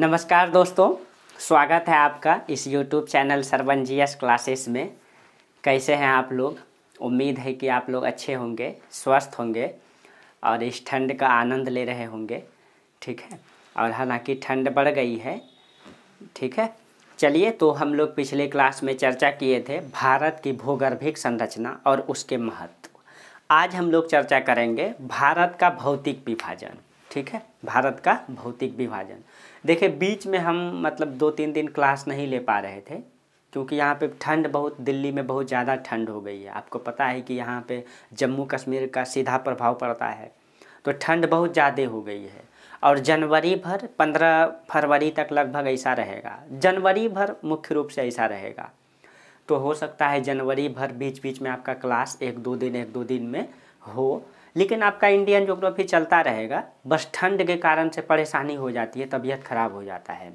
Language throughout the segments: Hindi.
नमस्कार दोस्तों स्वागत है आपका इस YouTube channel Sarvan ji classes में कैसे हैं आप लोग उम्मीद है कि आप लोग अच्छे होंगे स्वस्थ होंगे और इस ठंड का आनंद ले रहे होंगे ठीक है और हालांकि ठंड बढ़ गई है ठीक है चलिए तो हम लोग पिछले क्लास में चर्चा किए थे भारत की भूगर्भिक संरचना और उसके महत्व आज हम लोग चर्चा करेंगे भारत का भौतिक विभाजन ठीक है भारत का भौतिक विभाजन देखिए बीच में हम मतलब दो तीन दिन क्लास नहीं ले पा रहे थे क्योंकि यहाँ पे ठंड बहुत दिल्ली में बहुत ज़्यादा ठंड हो गई है आपको पता है कि यहाँ पे जम्मू कश्मीर का सीधा प्रभाव पड़ता है तो ठंड बहुत ज़्यादा हो गई है और जनवरी भर पंद्रह फरवरी तक लगभग ऐसा रहेगा जनवरी भर मुख्य रूप से ऐसा रहेगा तो हो सकता है जनवरी भर बीच बीच में आपका क्लास एक दो दिन एक दो दिन में हो लेकिन आपका इंडियन जोग्राफी चलता रहेगा बस ठंड के कारण से परेशानी हो जाती है तबीयत ख़राब हो जाता है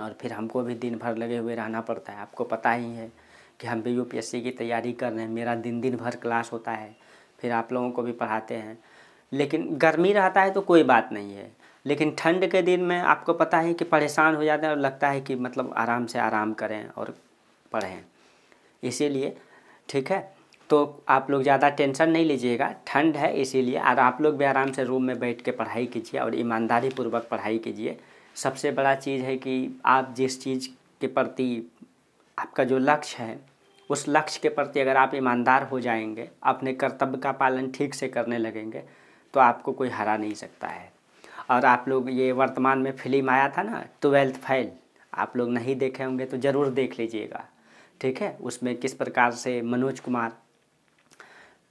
और फिर हमको भी दिन भर लगे हुए रहना पड़ता है आपको पता ही है कि हम भी यूपीएससी की तैयारी कर रहे हैं मेरा दिन दिन भर क्लास होता है फिर आप लोगों को भी पढ़ाते हैं लेकिन गर्मी रहता है तो कोई बात नहीं है लेकिन ठंड के दिन में आपको पता है कि परेशान हो जाते हैं और लगता है कि मतलब आराम से आराम करें और पढ़ें इसीलिए ठीक है तो आप लोग ज़्यादा टेंशन नहीं लीजिएगा ठंड है इसीलिए और आप लोग भी आराम से रूम में बैठ के पढ़ाई कीजिए और ईमानदारी पूर्वक पढ़ाई कीजिए सबसे बड़ा चीज़ है कि आप जिस चीज़ के प्रति आपका जो लक्ष्य है उस लक्ष्य के प्रति अगर आप ईमानदार हो जाएंगे अपने कर्तव्य का पालन ठीक से करने लगेंगे तो आपको कोई हरा नहीं सकता है और आप लोग ये वर्तमान में फिल्म आया था ना ट्वेल्थ फाइल आप लोग नहीं देखे होंगे तो ज़रूर देख लीजिएगा ठीक है उसमें किस प्रकार से मनोज कुमार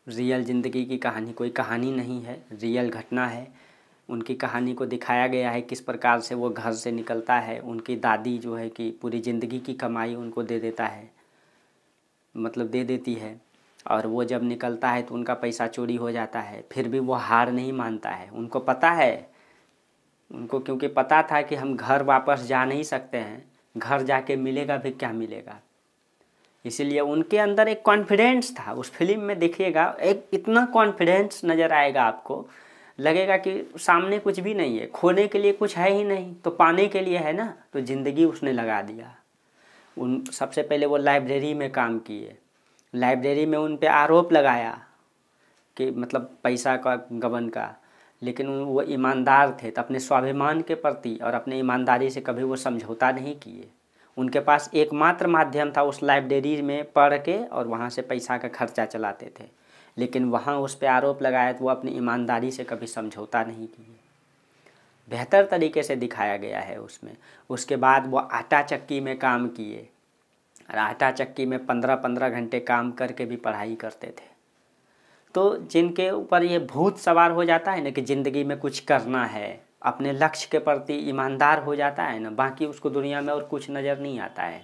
रियल ज़िंदगी की कहानी कोई कहानी नहीं है रियल घटना है उनकी कहानी को दिखाया गया है किस प्रकार से वो घर से निकलता है उनकी दादी जो है कि पूरी ज़िंदगी की कमाई उनको दे देता है मतलब दे देती है और वो जब निकलता है तो उनका पैसा चोरी हो जाता है फिर भी वो हार नहीं मानता है उनको पता है उनको क्योंकि पता था कि हम घर वापस जा नहीं सकते हैं घर जाके मिलेगा भी क्या मिलेगा इसीलिए उनके अंदर एक कॉन्फिडेंस था उस फिल्म में देखिएगा एक इतना कॉन्फिडेंस नज़र आएगा आपको लगेगा कि सामने कुछ भी नहीं है खोने के लिए कुछ है ही नहीं तो पाने के लिए है ना तो ज़िंदगी उसने लगा दिया उन सबसे पहले वो लाइब्रेरी में काम किए लाइब्रेरी में उन पर आरोप लगाया कि मतलब पैसा का गबन का लेकिन वो ईमानदार थे तो अपने स्वाभिमान के प्रति और अपने ईमानदारी से कभी वो समझौता नहीं किए उनके पास एकमात्र माध्यम था उस लाइब्रेरी में पढ़ के और वहाँ से पैसा का खर्चा चलाते थे लेकिन वहाँ उस पर आरोप लगाया तो वो अपनी ईमानदारी से कभी समझौता नहीं किए बेहतर तरीके से दिखाया गया है उसमें उसके बाद वो आटा चक्की में काम किए और आटा चक्की में पंद्रह पंद्रह घंटे काम करके भी पढ़ाई करते थे तो जिनके ऊपर ये भूत सवार हो जाता है ना कि ज़िंदगी में कुछ करना है अपने लक्ष्य के प्रति ईमानदार हो जाता है ना बाकी उसको दुनिया में और कुछ नज़र नहीं आता है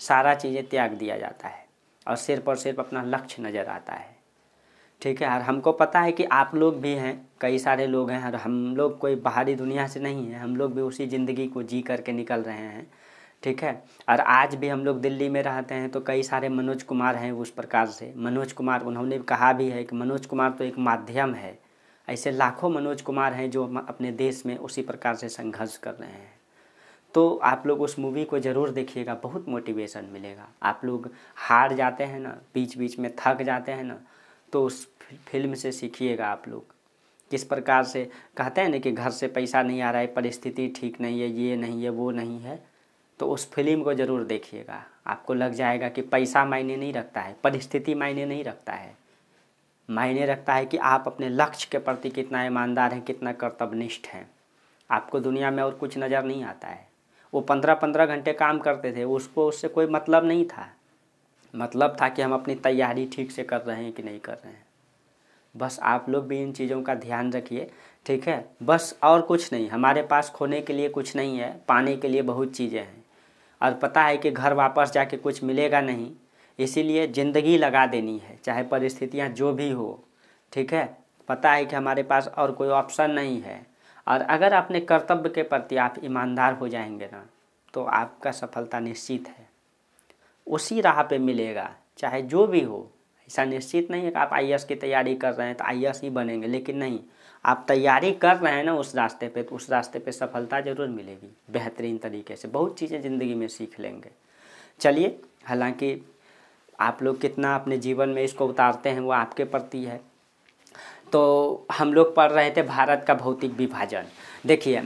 सारा चीज़ें त्याग दिया जाता है और सिर्फ और सिर्फ अपना लक्ष्य नज़र आता है ठीक है और हमको पता है कि आप लोग भी हैं कई सारे लोग हैं और हम लोग कोई बाहरी दुनिया से नहीं है हम लोग भी उसी ज़िंदगी को जी करके निकल रहे हैं ठीक है और आज भी हम लोग दिल्ली में रहते हैं तो कई सारे मनोज कुमार हैं उस प्रकार से मनोज कुमार उन्होंने कहा भी है कि मनोज कुमार तो एक माध्यम है ऐसे लाखों मनोज कुमार हैं जो अपने देश में उसी प्रकार से संघर्ष कर रहे हैं तो आप लोग उस मूवी को ज़रूर देखिएगा बहुत मोटिवेशन मिलेगा आप लोग हार जाते हैं ना बीच बीच में थक जाते हैं ना तो उस फिल्म से सीखिएगा आप लोग किस प्रकार से कहते हैं ना कि घर से पैसा नहीं आ रहा है परिस्थिति ठीक नहीं है ये नहीं है वो नहीं है तो उस फिल्म को ज़रूर देखिएगा आपको लग जाएगा कि पैसा मायने नहीं रखता है परिस्थिति मायने नहीं रखता है मायने रखता है कि आप अपने लक्ष्य के प्रति कितना ईमानदार हैं कितना कर्तव्यनिष्ठ हैं आपको दुनिया में और कुछ नज़र नहीं आता है वो पंद्रह पंद्रह घंटे काम करते थे उसको उससे कोई मतलब नहीं था मतलब था कि हम अपनी तैयारी ठीक से कर रहे हैं कि नहीं कर रहे हैं बस आप लोग भी इन चीज़ों का ध्यान रखिए ठीक है बस और कुछ नहीं हमारे पास खोने के लिए कुछ नहीं है पाने के लिए बहुत चीज़ें हैं और पता है कि घर वापस जाके कुछ मिलेगा नहीं इसीलिए ज़िंदगी लगा देनी है चाहे परिस्थितियाँ जो भी हो ठीक है पता है कि हमारे पास और कोई ऑप्शन नहीं है और अगर अपने कर्तव्य के प्रति आप ईमानदार हो जाएंगे ना तो आपका सफलता निश्चित है उसी राह पे मिलेगा चाहे जो भी हो ऐसा निश्चित नहीं है कि आप आई की तैयारी कर रहे हैं तो आई ही बनेंगे लेकिन नहीं आप तैयारी कर रहे हैं ना उस रास्ते पे तो उस रास्ते पे सफलता ज़रूर मिलेगी बेहतरीन तरीके से बहुत चीज़ें ज़िंदगी में सीख लेंगे चलिए हालांकि आप लोग कितना अपने जीवन में इसको उतारते हैं वो आपके प्रति है तो हम लोग पढ़ रहे थे भारत का भौतिक विभाजन देखिए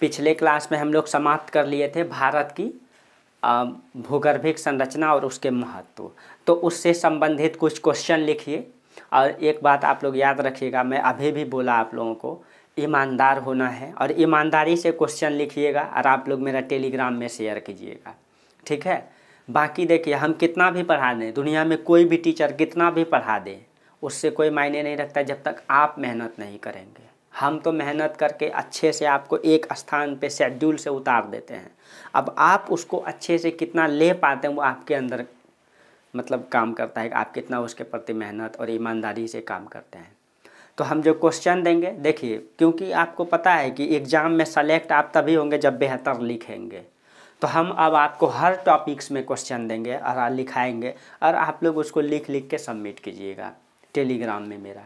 पिछले क्लास में हम लोग समाप्त कर लिए थे भारत की भूगर्भिक संरचना और उसके महत्व तो उससे संबंधित कुछ क्वेश्चन लिखिए और एक बात आप लोग याद रखिएगा मैं अभी भी बोला आप लोगों को ईमानदार होना है और ईमानदारी से क्वेश्चन लिखिएगा और आप लोग मेरा टेलीग्राम में शेयर कीजिएगा ठीक है बाकी देखिए हम कितना भी पढ़ा दें दुनिया में कोई भी टीचर कितना भी पढ़ा दें उससे कोई मायने नहीं रखता जब तक आप मेहनत नहीं करेंगे हम तो मेहनत करके अच्छे से आपको एक स्थान पे शेड्यूल से उतार देते हैं अब आप उसको अच्छे से कितना ले पाते हैं वो आपके अंदर मतलब काम करता है आप कितना उसके प्रति मेहनत और ईमानदारी से काम करते हैं तो हम जो क्वेश्चन देंगे देखिए क्योंकि आपको पता है कि एग्ज़ाम में सेलेक्ट आप तभी होंगे जब बेहतर लिखेंगे तो हम अब आपको हर टॉपिक्स में क्वेश्चन देंगे और लिखाएंगे और आप लोग उसको लिख लिख के सबमिट कीजिएगा टेलीग्राम में मेरा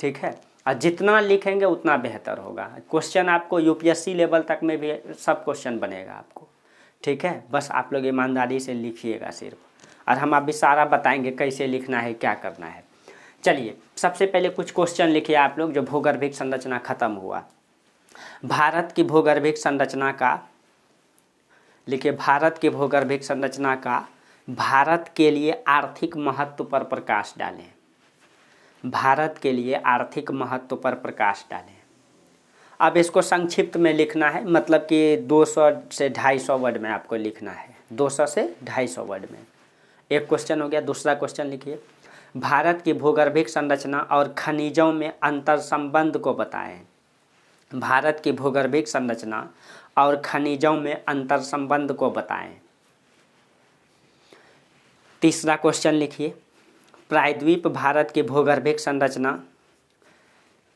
ठीक है और जितना लिखेंगे उतना बेहतर होगा क्वेश्चन आपको यूपीएससी लेवल तक में भी सब क्वेश्चन बनेगा आपको ठीक है बस आप लोग ईमानदारी से लिखिएगा सिर्फ और हम अभी सारा बताएंगे कैसे लिखना है क्या करना है चलिए सबसे पहले कुछ क्वेश्चन लिखिए आप लोग जो भूगर्भिक संरचना खत्म हुआ भारत की भूगर्भिक संरचना का लिखे भारत के भूगर्भिक संरचना का भारत के लिए आर्थिक महत्व पर प्रकाश डालें भारत के लिए आर्थिक महत्व पर प्रकाश डालें अब इसको संक्षिप्त में लिखना है मतलब कि 200 से 250 वर्ड में आपको लिखना है 200 से 250 वर्ड में एक क्वेश्चन हो गया दूसरा क्वेश्चन लिखिए भारत की भूगर्भिक संरचना और खनिजों में अंतर संबंध को बताएं भारत की भूगर्भिक संरचना और खनिजों में अंतर संबंध को बताएं तीसरा क्वेश्चन लिखिए प्रायद्वीप भारत की भूगर्भिक संरचना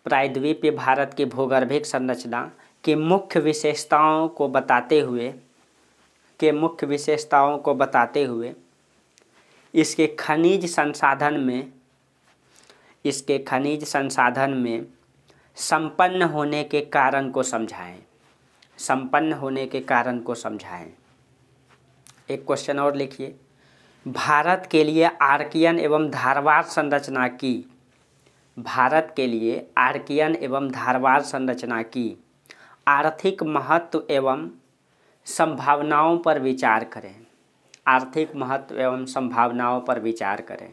प्रायद्वीप भारत की भूगर्भिक संरचना की मुख्य विशेषताओं को बताते हुए के मुख्य विशेषताओं को बताते हुए इसके खनिज संसाधन में इसके खनिज संसाधन में संपन्न होने के कारण को समझाएं संपन्न होने के कारण को समझाएं एक क्वेश्चन और लिखिए भारत के लिए आर्कियन एवं धारवाड़ संरचना की भारत के लिए आर्कियन एवं धारवाड़ संरचना की आर्थिक महत्व एवं संभावनाओं पर विचार करें आर्थिक महत्व एवं संभावनाओं पर विचार करें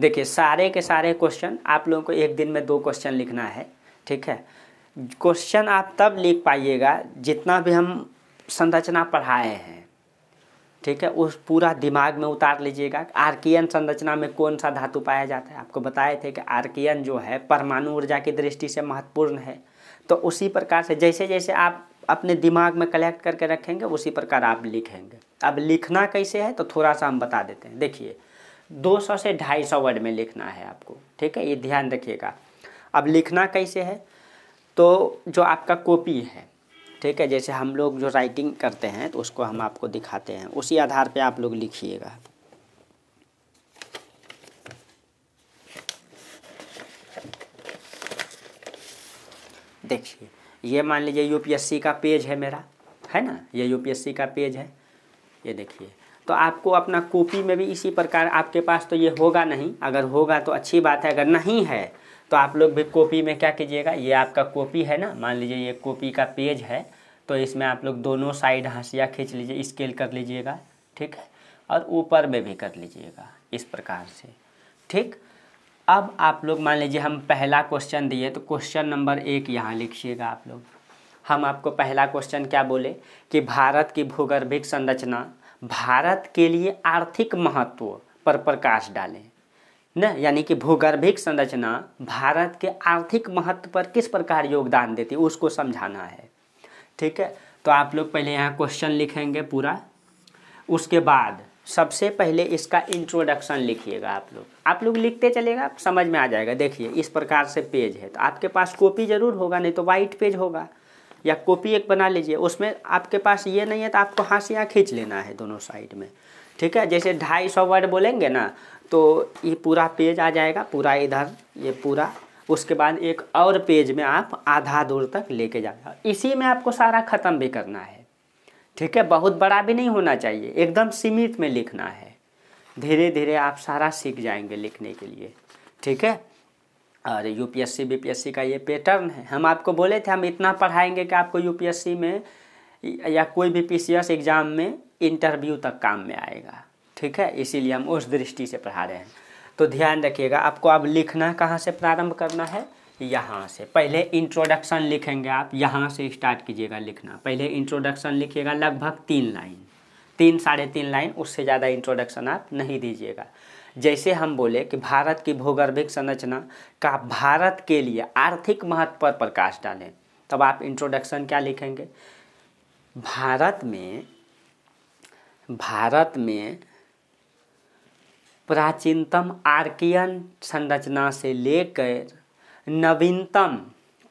देखिए सारे के सारे क्वेश्चन आप लोगों को एक दिन में दो क्वेश्चन लिखना है ठीक है क्वेश्चन आप तब लिख पाइएगा जितना भी हम संरचना पढ़ाए हैं ठीक है उस पूरा दिमाग में उतार लीजिएगा आर्कियन संरचना में कौन सा धातु पाया जाता है आपको बताए थे कि आर्कियन जो है परमाणु ऊर्जा की दृष्टि से महत्वपूर्ण है तो उसी प्रकार से जैसे जैसे आप अपने दिमाग में कलेक्ट करके रखेंगे उसी प्रकार आप लिखेंगे अब लिखना कैसे है तो थोड़ा सा हम बता देते हैं देखिए 200 से 250 वर्ड में लिखना है आपको ठीक है ये ध्यान रखिएगा अब लिखना कैसे है तो जो आपका कॉपी है ठीक है जैसे हम लोग जो राइटिंग करते हैं तो उसको हम आपको दिखाते हैं उसी आधार पे आप लोग लिखिएगा देखिए ये मान लीजिए यूपीएससी का पेज है मेरा है ना ये यूपीएससी का पेज है ये देखिए तो आपको अपना कॉपी में भी इसी प्रकार आपके पास तो ये होगा नहीं अगर होगा तो अच्छी बात है अगर नहीं है तो आप लोग भी कॉपी में क्या कीजिएगा ये आपका कॉपी है ना मान लीजिए ये कॉपी का पेज है तो इसमें आप लोग दोनों साइड हंसिया खींच लीजिए स्केल कर लीजिएगा ठीक है और ऊपर में भी कर लीजिएगा इस प्रकार से ठीक अब आप लोग मान लीजिए हम पहला क्वेश्चन दिए तो क्वेश्चन नंबर एक यहाँ लिखिएगा आप लोग हम आपको पहला क्वेश्चन क्या बोले कि भारत की भूगर्भिक संरचना भारत के लिए आर्थिक महत्व पर प्रकाश डालें न यानी कि भूगर्भिक संरचना भारत के आर्थिक महत्व पर किस प्रकार योगदान देती है उसको समझाना है ठीक है तो आप लोग पहले यहाँ क्वेश्चन लिखेंगे पूरा उसके बाद सबसे पहले इसका इंट्रोडक्शन लिखिएगा आप लोग आप लोग लिखते चलेगा समझ में आ जाएगा देखिए इस प्रकार से पेज है तो आपके पास कॉपी ज़रूर होगा नहीं तो वाइट पेज होगा या कॉपी एक बना लीजिए उसमें आपके पास ये नहीं है तो आपको हाथ से खींच लेना है दोनों साइड में ठीक है जैसे ढाई सौ वर्ड बोलेंगे ना तो ये पूरा पेज आ जाएगा पूरा इधर ये पूरा उसके बाद एक और पेज में आप आधा दूर तक लेके जाएगा इसी में आपको सारा ख़त्म भी करना है ठीक है बहुत बड़ा भी नहीं होना चाहिए एकदम सीमित में लिखना है धीरे धीरे आप सारा सीख जाएंगे लिखने के लिए ठीक है और यूपीएससी बीपीएससी का ये पैटर्न है हम आपको बोले थे हम इतना पढ़ाएंगे कि आपको यूपीएससी में या कोई भी पीसीएस एग्ज़ाम में इंटरव्यू तक काम में आएगा ठीक है इसीलिए हम उस दृष्टि से पढ़ा रहे हैं तो ध्यान रखिएगा आपको अब लिखना कहाँ से प्रारंभ करना है यहाँ से पहले इंट्रोडक्शन लिखेंगे आप यहाँ से स्टार्ट कीजिएगा लिखना पहले इंट्रोडक्शन लिखिएगा लगभग तीन लाइन तीन साढ़े तीन लाइन उससे ज़्यादा इंट्रोडक्शन आप नहीं दीजिएगा जैसे हम बोले कि भारत की भूगर्भिक संरचना का भारत के लिए आर्थिक महत्व पर प्रकाश डालें तब आप इंट्रोडक्शन क्या लिखेंगे भारत में भारत में प्राचीनतम आर्कियन संरचना से लेकर नवीनतम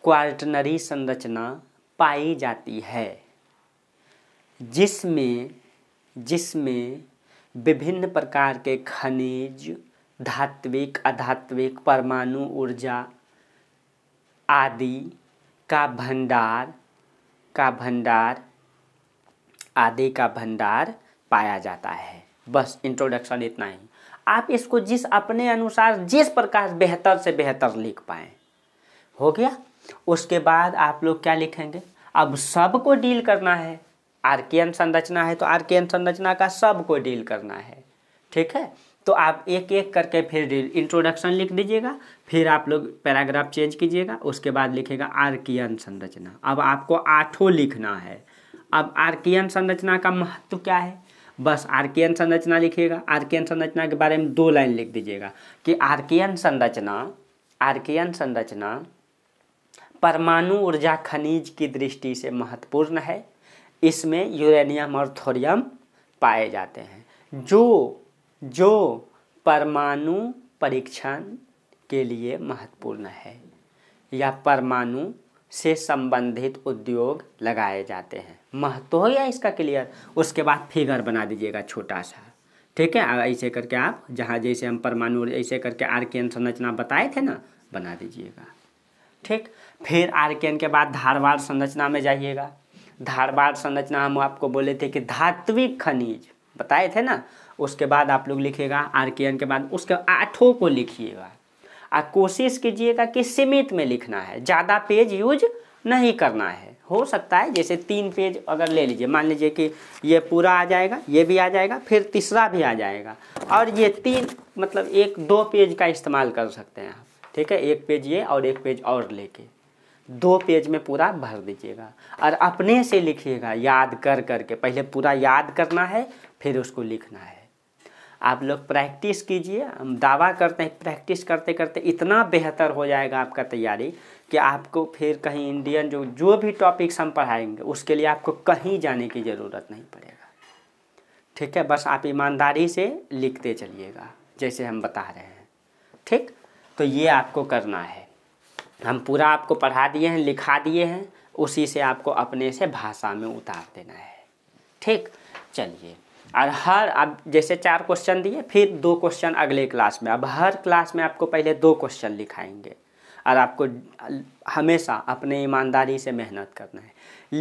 क्वार्टनरी संरचना पाई जाती है जिसमें जिसमें विभिन्न प्रकार के खनिज धात्विक अधात्विक परमाणु ऊर्जा आदि का भंडार का भंडार आदि का भंडार पाया जाता है बस इंट्रोडक्शन इतना ही आप इसको जिस अपने अनुसार जिस प्रकार बेहतर से बेहतर लिख पाए हो गया उसके बाद आप लोग क्या लिखेंगे अब सब को डील करना है आर्कियन संरचना है तो आर्कियन संरचना का सब को डील करना है ठीक है तो आप एक एक करके फिर इंट्रोडक्शन लिख दीजिएगा फिर आप लोग पैराग्राफ चेंज कीजिएगा उसके बाद लिखेगा आर्कियन संरचना अब आपको आठों लिखना है अब आर्कियन संरचना का महत्व क्या है बस आर्कियन संरचना लिखिएगा आर्कियन संरचना के बारे में दो लाइन लिख दीजिएगा कि आर्कियन संरचना आर्कियन संरचना परमाणु ऊर्जा खनिज की दृष्टि से महत्वपूर्ण है इसमें यूरेनियम और थोरियम पाए जाते हैं जो जो परमाणु परीक्षण के लिए महत्वपूर्ण है या परमाणु से संबंधित उद्योग लगाए जाते हैं महत्व हो गया इसका क्लियर उसके बाद फिगर बना दीजिएगा छोटा सा ठीक है ऐसे करके आप जहाँ जैसे हम परमाणु ऐसे करके आर के संरचना बताए थे ना बना दीजिएगा ठीक फिर आर के के बाद धारवार संरचना में जाइएगा धारवार संरचना हम आपको बोले थे कि धात्विक खनिज बताए थे ना उसके बाद आप लोग लिखिएगा आर के बाद उसके आठों को लिखिएगा और कोशिश कीजिएगा कि सीमित में लिखना है ज़्यादा पेज यूज नहीं करना है हो सकता है जैसे तीन पेज अगर ले लीजिए मान लीजिए कि ये पूरा आ जाएगा ये भी आ जाएगा फिर तीसरा भी आ जाएगा और ये तीन मतलब एक दो पेज का इस्तेमाल कर सकते हैं आप ठीक है एक पेज ये और एक पेज और लेके दो पेज में पूरा भर दीजिएगा और अपने से लिखिएगा याद कर करके पहले पूरा याद करना है फिर उसको लिखना है आप लोग प्रैक्टिस कीजिए हम दावा करते हैं प्रैक्टिस करते करते इतना बेहतर हो जाएगा आपका तैयारी कि आपको फिर कहीं इंडियन जो जो भी टॉपिक्स हम पढ़ाएंगे उसके लिए आपको कहीं जाने की ज़रूरत नहीं पड़ेगा ठीक है बस आप ईमानदारी से लिखते चलिएगा जैसे हम बता रहे हैं ठीक तो ये आपको करना है हम पूरा आपको पढ़ा दिए हैं लिखा दिए हैं उसी से आपको अपने से भाषा में उतार देना है ठीक चलिए और हर अब जैसे चार क्वेश्चन दिए फिर दो क्वेश्चन अगले क्लास में अब हर क्लास में आपको पहले दो क्वेश्चन लिखाएंगे और आपको हमेशा अपने ईमानदारी से मेहनत करना है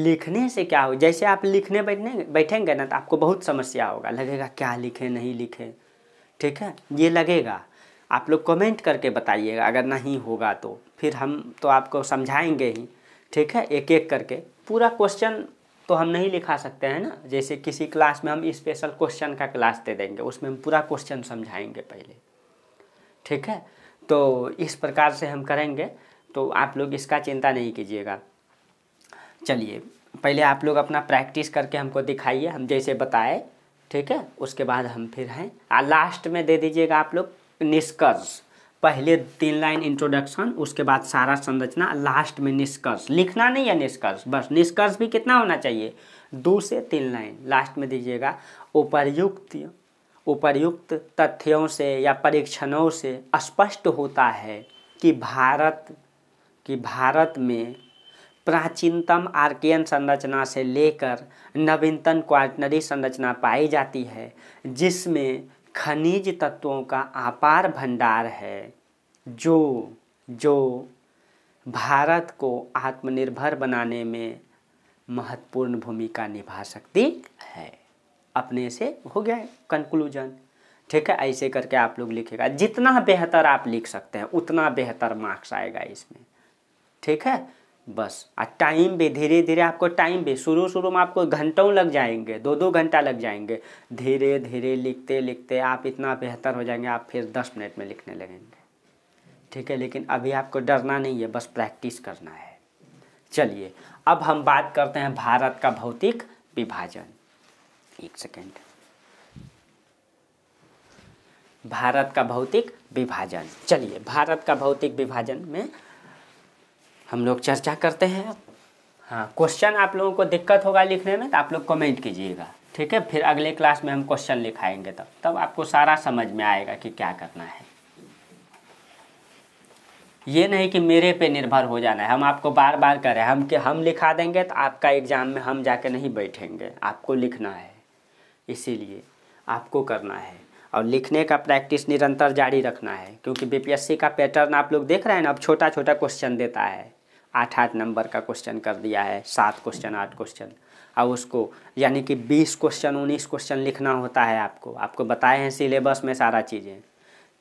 लिखने से क्या हो जैसे आप लिखने बैठने बैठेंगे ना तो आपको बहुत समस्या होगा लगेगा क्या लिखें नहीं लिखें ठीक है ये लगेगा आप लोग कमेंट करके बताइएगा अगर नहीं होगा तो फिर हम तो आपको समझाएंगे ही ठीक है एक एक करके पूरा क्वेश्चन तो हम नहीं लिखा सकते हैं ना जैसे किसी क्लास में हम स्पेशल क्वेश्चन का क्लास दे देंगे उसमें हम पूरा क्वेश्चन समझाएंगे पहले ठीक है तो इस प्रकार से हम करेंगे तो आप लोग इसका चिंता नहीं कीजिएगा चलिए पहले आप लोग अपना प्रैक्टिस करके हमको दिखाइए हम जैसे बताए ठीक है उसके बाद हम फिर हैं आ लास्ट में दे दीजिएगा आप लोग निष्कर्ष पहले तीन लाइन इंट्रोडक्शन उसके बाद सारा संरचना लास्ट में निष्कर्ष लिखना नहीं है निष्कर्ष बस निष्कर्ष भी कितना होना चाहिए दो से तीन लाइन लास्ट में दीजिएगा उपरयुक्त उपर्युक्त तथ्यों से या परीक्षणों से स्पष्ट होता है कि भारत कि भारत में प्राचीनतम आर्कियन संरचना से लेकर नवीनतम क्वार्टनरी संरचना पाई जाती है जिसमें खनिज तत्वों का आपार भंडार है जो जो भारत को आत्मनिर्भर बनाने में महत्वपूर्ण भूमिका निभा सकती है अपने से हो गया है कंक्लूजन ठीक है ऐसे करके आप लोग लिखेगा जितना बेहतर आप लिख सकते हैं उतना बेहतर मार्क्स आएगा इसमें ठीक है बस और टाइम भी धीरे धीरे आपको टाइम भी शुरू शुरू में आपको घंटों लग जाएंगे दो दो घंटा लग जाएंगे धीरे धीरे लिखते लिखते आप इतना बेहतर हो जाएंगे आप फिर दस मिनट में लिखने लगेंगे ठीक है लेकिन अभी आपको डरना नहीं है बस प्रैक्टिस करना है चलिए अब हम बात करते हैं भारत का भौतिक विभाजन एक सेकेंड भारत का भौतिक विभाजन चलिए भारत का भौतिक विभाजन में हम लोग चर्चा करते हैं हाँ क्वेश्चन आप लोगों को दिक्कत होगा लिखने में तो आप लोग कमेंट कीजिएगा ठीक है फिर अगले क्लास में हम क्वेश्चन लिखाएंगे तब तब आपको सारा समझ में आएगा कि क्या करना है ये नहीं कि मेरे पे निर्भर हो जाना है हम आपको बार बार करें हम कि हम लिखा देंगे तो आपका एग्ज़ाम में हम जाके नहीं बैठेंगे आपको लिखना है इसीलिए आपको करना है और लिखने का प्रैक्टिस निरंतर जारी रखना है क्योंकि बीपीएससी का पैटर्न आप लोग देख रहे हैं ना अब छोटा छोटा क्वेश्चन देता है आठ आठ नंबर का क्वेश्चन कर दिया है सात क्वेश्चन आठ क्वेश्चन अब उसको यानी कि बीस क्वेश्चन उन्नीस क्वेश्चन लिखना होता है आपको आपको बताए हैं सिलेबस में सारा चीज़ें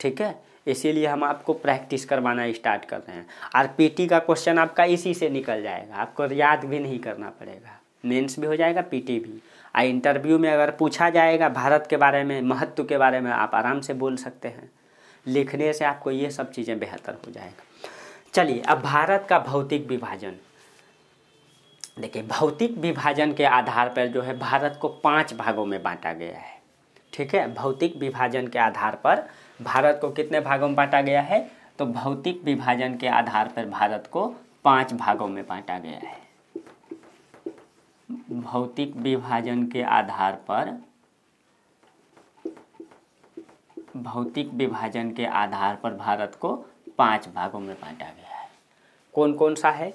ठीक है इसीलिए हम आपको प्रैक्टिस करवाना स्टार्ट कर रहे हैं आर पीटी का क्वेश्चन आपका इसी से निकल जाएगा आपको याद भी नहीं करना पड़ेगा मेंस भी हो जाएगा पीटी भी आ इंटरव्यू में अगर पूछा जाएगा भारत के बारे में महत्व के बारे में आप आराम से बोल सकते हैं लिखने से आपको ये सब चीज़ें बेहतर हो जाएगा चलिए अब भारत का भौतिक विभाजन देखिए भौतिक विभाजन के आधार पर जो है भारत को पांच भागों में बांटा गया है ठीक है भौतिक विभाजन के आधार पर भारत को कितने भागों में बांटा गया है तो भौतिक विभाजन के आधार पर भारत को पांच भागों में बांटा गया है भौतिक विभाजन के आधार पर भौतिक विभाजन के आधार पर भारत को पांच भागों में बांटा गया है कौन कौन सा है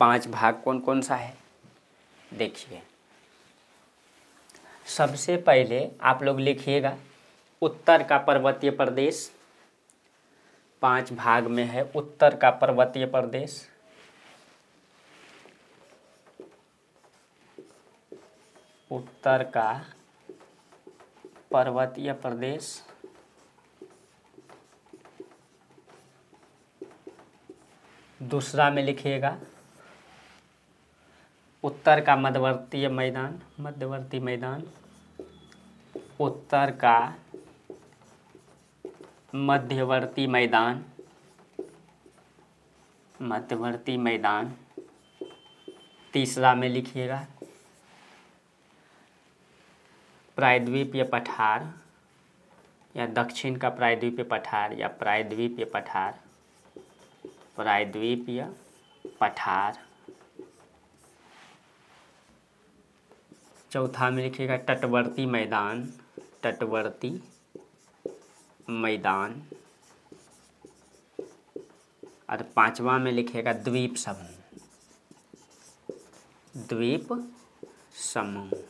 पांच भाग कौन कौन सा है देखिए सबसे पहले आप लोग लिखिएगा उत्तर का पर्वतीय प्रदेश पांच भाग में है उत्तर का पर्वतीय प्रदेश उत्तर का पर्वतीय प्रदेश दूसरा में लिखिएगा उत्तर का मध्यवर्तीय मैदान मध्यवर्ती मैदान उत्तर का मध्यवर्ती मैदान मध्यवर्ती मैदान तीसरा में लिखिएगा प्रायद्वीपीय पठार या दक्षिण का प्रायद्वीपीय पठार या प्रायद्वीपीय पठार प्रायद्वीपीय पठार चौथा में लिखिएगा तटवर्ती मैदान तटवर्ती मैदान और पांचवा में लिखेगा द्वीप समूह द्वीप समूह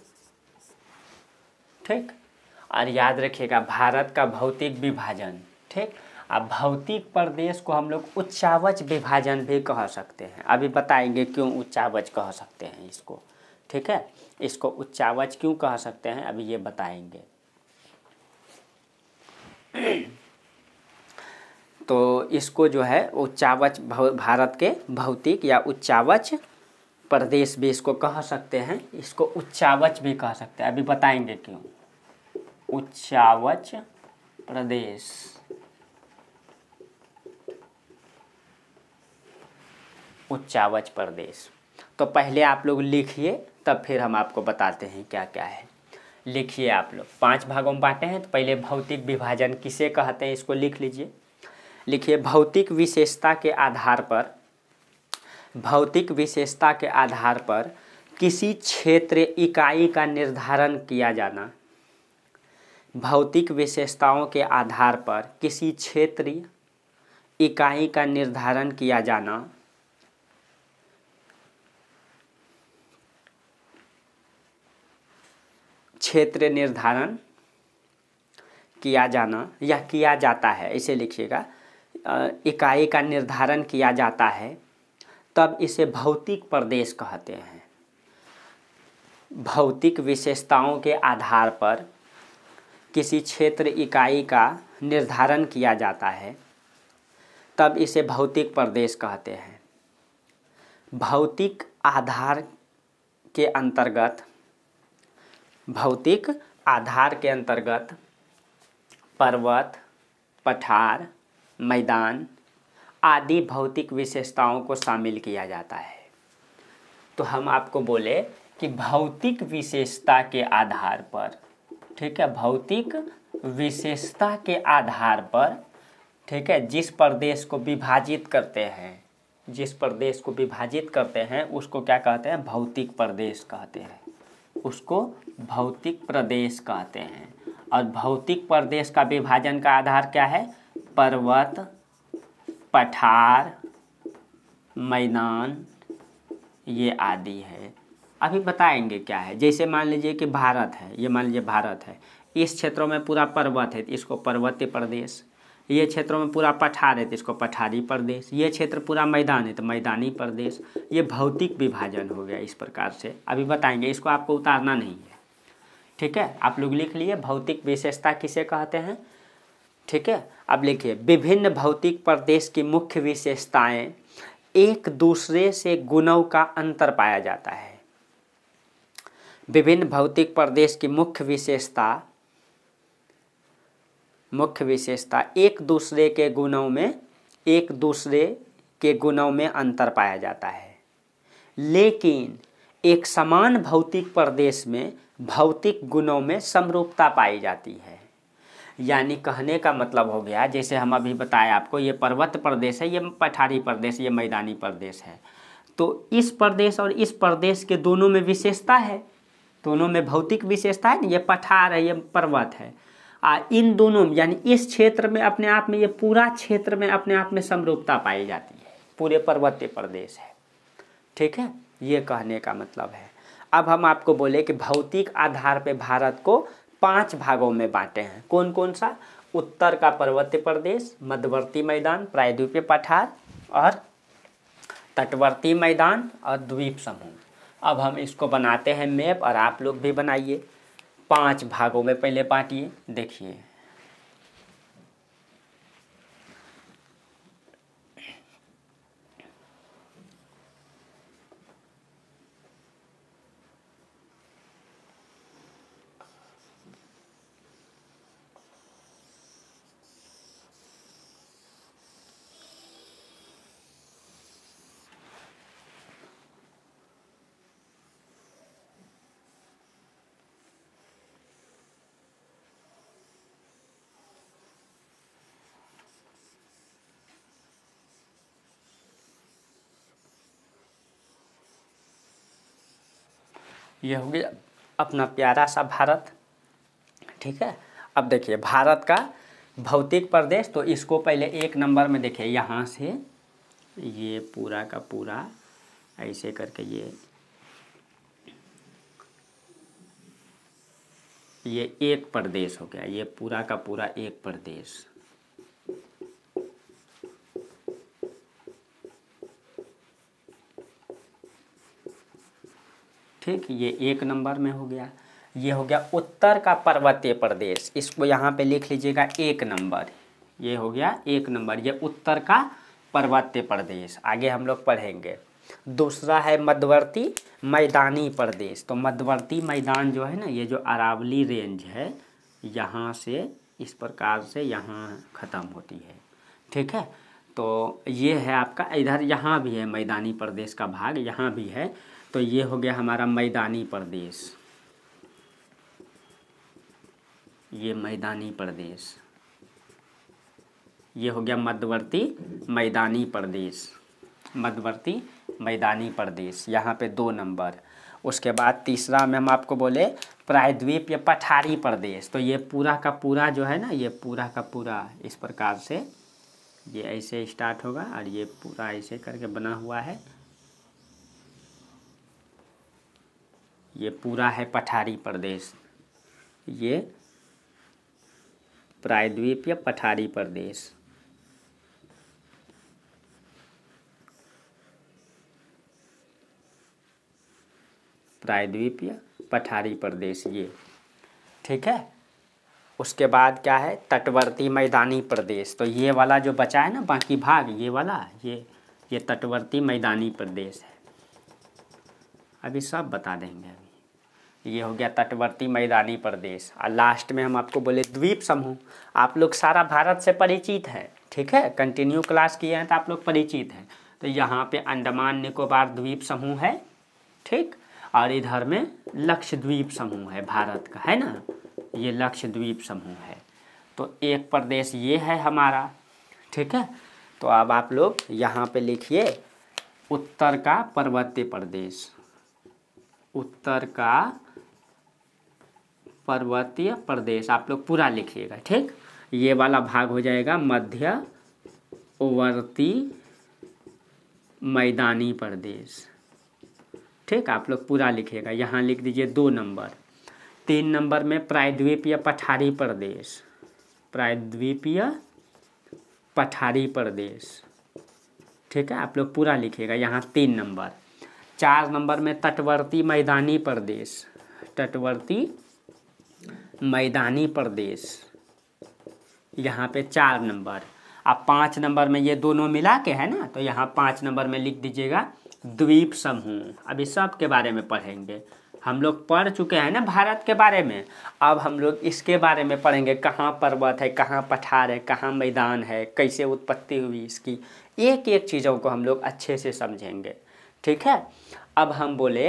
ठीक और याद रखिएगा भारत का भौतिक विभाजन ठीक अब भौतिक प्रदेश को हम लोग उच्चावच विभाजन भी कह सकते हैं अभी बताएंगे क्यों उच्चावच कह सकते हैं इसको ठीक है इसको उच्चावच क्यों कह सकते हैं अभी ये बताएंगे तो इसको जो है उच्चावच भारत के भौतिक या उच्चावच प्रदेश भी इसको कह सकते हैं इसको उच्चावच भी कह सकते हैं अभी बताएंगे क्यों उच्चावच प्रदेश उच्चावच प्रदेश तो पहले आप लोग लिखिए तब फिर हम आपको बताते हैं क्या क्या है लिखिए आप लोग पांच भागों में बांटे हैं तो पहले भौतिक विभाजन किसे कहते हैं इसको लिख लीजिए लिखिए भौतिक विशेषता के आधार पर भौतिक विशेषता के आधार पर किसी क्षेत्र इकाई का निर्धारण किया जाना भौतिक विशेषताओं के आधार पर किसी क्षेत्रीय इकाई का निर्धारण किया जाना क्षेत्र निर्धारण किया जाना या किया जाता है इसे लिखिएगा इकाई का निर्धारण किया जाता है तब इसे भौतिक प्रदेश कहते हैं भौतिक विशेषताओं के आधार पर किसी क्षेत्र इकाई का निर्धारण किया जाता है तब इसे भौतिक प्रदेश कहते हैं भौतिक आधार के अंतर्गत भौतिक आधार के अंतर्गत पर्वत पठार मैदान आदि भौतिक विशेषताओं को शामिल किया जाता है तो हम आपको बोले कि भौतिक विशेषता के आधार पर ठीक है भौतिक विशेषता के आधार पर ठीक है जिस प्रदेश को विभाजित करते हैं जिस प्रदेश को विभाजित करते हैं उसको क्या कहते हैं भौतिक प्रदेश कहते हैं उसको भौतिक प्रदेश कहते हैं और भौतिक प्रदेश का विभाजन का आधार क्या है पर्वत पठार मैदान ये आदि है अभी बताएंगे क्या है जैसे मान लीजिए कि भारत है ये मान लीजिए भारत है इस क्षेत्रों में पूरा पर्वत है इसको पर्वतीय प्रदेश ये क्षेत्रों में पूरा पठार है तो इसको पठारी प्रदेश ये क्षेत्र पूरा मैदान है तो मैदानी प्रदेश ये भौतिक विभाजन हो गया इस प्रकार से अभी बताएंगे इसको आपको उतारना नहीं है ठीक है आप लोग लिख लिए भौतिक विशेषता किसे कहते हैं ठीक है अब लिखिए विभिन्न भौतिक प्रदेश की मुख्य विशेषताएँ एक दूसरे से गुणों का अंतर पाया जाता है विभिन्न भौतिक प्रदेश की मुख्य विशेषता मुख्य विशेषता एक दूसरे के गुणों में एक दूसरे के गुणों में अंतर पाया जाता है लेकिन एक समान भौतिक प्रदेश में भौतिक गुणों में समरूपता पाई जाती है यानी कहने का मतलब हो गया जैसे हम अभी बताए आपको ये पर्वत प्रदेश है ये पठारी प्रदेश ये मैदानी प्रदेश है तो इस प्रदेश और इस प्रदेश के दोनों में विशेषता है दोनों में भौतिक विशेषता है ना ये पठार है ये पर्वत है आ इन दोनों में यानी इस क्षेत्र में अपने आप में ये पूरा क्षेत्र में अपने आप में समरूपता पाई जाती है पूरे पर्वतीय प्रदेश है ठीक है ये कहने का मतलब है अब हम आपको बोले कि भौतिक आधार पर भारत को पांच भागों में बांटे हैं कौन कौन सा उत्तर का पर्वतीय प्रदेश मध्यवर्ती मैदान प्रायद्वीपीय पठार और तटवर्ती मैदान और द्वीप समूह अब हम इसको बनाते हैं मैप और आप लोग भी बनाइए पांच भागों में पहले बांटिए देखिए ये हो गया अपना प्यारा सा भारत ठीक है अब देखिए भारत का भौतिक प्रदेश तो इसको पहले एक नंबर में देखिए यहाँ से ये पूरा का पूरा ऐसे करके ये ये एक प्रदेश हो गया ये पूरा का पूरा एक प्रदेश ठीक ये एक नंबर में हो गया ये हो गया उत्तर का पर्वतीय प्रदेश इसको यहाँ पे लिख लीजिएगा एक नंबर ये हो गया एक नंबर ये उत्तर का पर्वतीय प्रदेश आगे हम लोग पढ़ेंगे दूसरा है मध्यवर्ती मैदानी प्रदेश तो मध्यवर्ती मैदान जो है ना ये जो अरावली रेंज है यहाँ से इस प्रकार से यहाँ ख़त्म होती है ठीक है तो ये है आपका इधर यहाँ भी है मैदानी प्रदेश का भाग यहाँ भी है तो ये हो गया हमारा मैदानी प्रदेश ये मैदानी प्रदेश ये हो गया मध्यवर्ती मैदानी प्रदेश मध्यवर्ती मैदानी प्रदेश यहाँ पे दो नंबर उसके बाद तीसरा में हम आपको बोले प्रायद्वीप या पठारी प्रदेश तो ये पूरा का पूरा जो है ना ये पूरा का पूरा इस प्रकार से ये ऐसे स्टार्ट होगा और ये पूरा ऐसे करके बना हुआ है ये पूरा है पठारी प्रदेश ये प्रायद्वीप या पठारी प्रदेश प्रायद्वीप या पठारी प्रदेश ये ठीक है उसके बाद क्या है तटवर्ती मैदानी प्रदेश तो ये वाला जो बचा है ना बाकी भाग ये वाला ये ये तटवर्ती मैदानी प्रदेश है अभी सब बता देंगे अभी ये हो गया तटवर्ती मैदानी प्रदेश और लास्ट में हम आपको बोले द्वीप समूह आप लोग सारा भारत से परिचित हैं ठीक है कंटिन्यू क्लास किए हैं तो आप लोग परिचित हैं तो यहाँ पे अंडमान निकोबार द्वीप समूह है ठीक और इधर में लक्षद्वीप समूह है भारत का है ना ये लक्षद्वीप समूह है तो एक प्रदेश ये है हमारा ठीक है तो अब आप लोग यहाँ पे लिखिए उत्तर का पर्वतीय प्रदेश उत्तर का पर्वतीय प्रदेश आप लोग पूरा लिखिएगा ठीक ये वाला भाग हो जाएगा मध्यवर्ती मैदानी प्रदेश ठीक आप लोग पूरा लिखिएगा यहाँ लिख दीजिए दो नंबर तीन नंबर में प्रायद्वीपीय पठारी प्रदेश प्रायद्वीपीय पठारी प्रदेश ठीक है आप लोग पूरा लिखिएगा यहाँ तीन नंबर चार नंबर में तटवर्ती मैदानी प्रदेश तटवर्ती मैदानी प्रदेश यहाँ पे चार नंबर अब पाँच नंबर में ये दोनों मिला के है ना तो यहाँ पाँच नंबर में लिख दीजिएगा द्वीप समूह अभी सब के बारे में पढ़ेंगे हम लोग पढ़ चुके हैं ना भारत के बारे में अब हम लोग इसके बारे में पढ़ेंगे कहाँ पर्वत है कहाँ पठार है कहाँ मैदान है कैसे उत्पत्ति हुई इसकी एक एक चीज़ों को हम लोग अच्छे से समझेंगे ठीक है अब हम बोले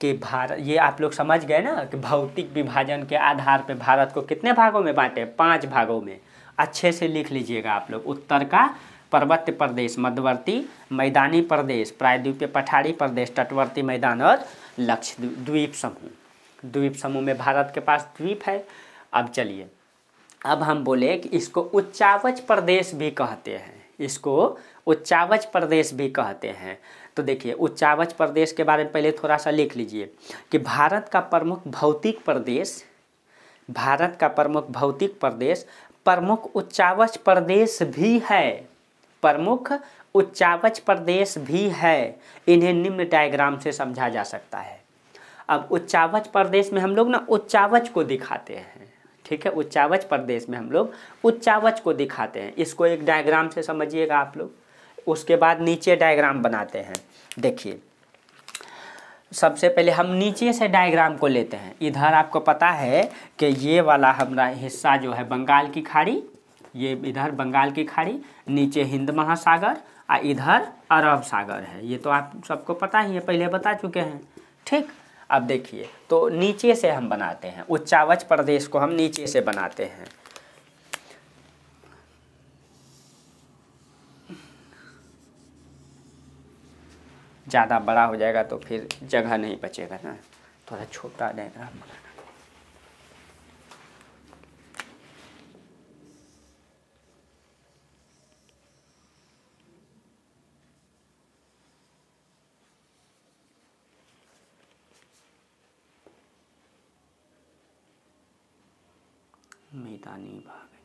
कि भारत ये आप लोग समझ गए ना कि भौतिक विभाजन के आधार पर भारत को कितने भागों में बांटे पाँच भागों में अच्छे से लिख लीजिएगा आप लोग उत्तर का पर्वत्य प्रदेश मध्यवर्ती मैदानी प्रदेश प्रायद्वीपीय पठारी प्रदेश तटवर्ती मैदान और लक्षद्वीप द्वीप समूह द्वीप समूह में भारत के पास द्वीप है अब चलिए अब हम बोले कि इसको उच्चावच प्रदेश भी कहते हैं इसको उच्चावच प्रदेश भी कहते हैं तो देखिए उच्चावच प्रदेश के बारे में पहले थोड़ा सा लिख लीजिए कि भारत का प्रमुख भौतिक प्रदेश भारत का प्रमुख भौतिक प्रदेश प्रमुख उच्चावच प्रदेश भी है प्रमुख उच्चावच प्रदेश भी है इन्हें निम्न डायग्राम से समझा जा सकता है अब उच्चावच प्रदेश में हम लोग ना उच्चावच को दिखाते हैं ठीक है उच्चावच प्रदेश में हम लोग उच्चावच को दिखाते हैं इसको एक डायग्राम से समझिएगा आप लोग उसके बाद नीचे डायग्राम बनाते हैं देखिए सबसे पहले हम नीचे से डायग्राम को लेते हैं इधर आपको पता है कि ये वाला हमारा हिस्सा जो है बंगाल की खाड़ी ये इधर बंगाल की खाड़ी नीचे हिंद महासागर और इधर अरब सागर है ये तो आप सबको पता ही है पहले बता चुके हैं ठीक अब देखिए तो नीचे से हम बनाते हैं उच्चावच प्रदेश को हम नीचे से बनाते हैं ज़्यादा बड़ा हो जाएगा तो फिर जगह नहीं बचेगा ना थोड़ा छोटा डायग्राम मैदानी भाग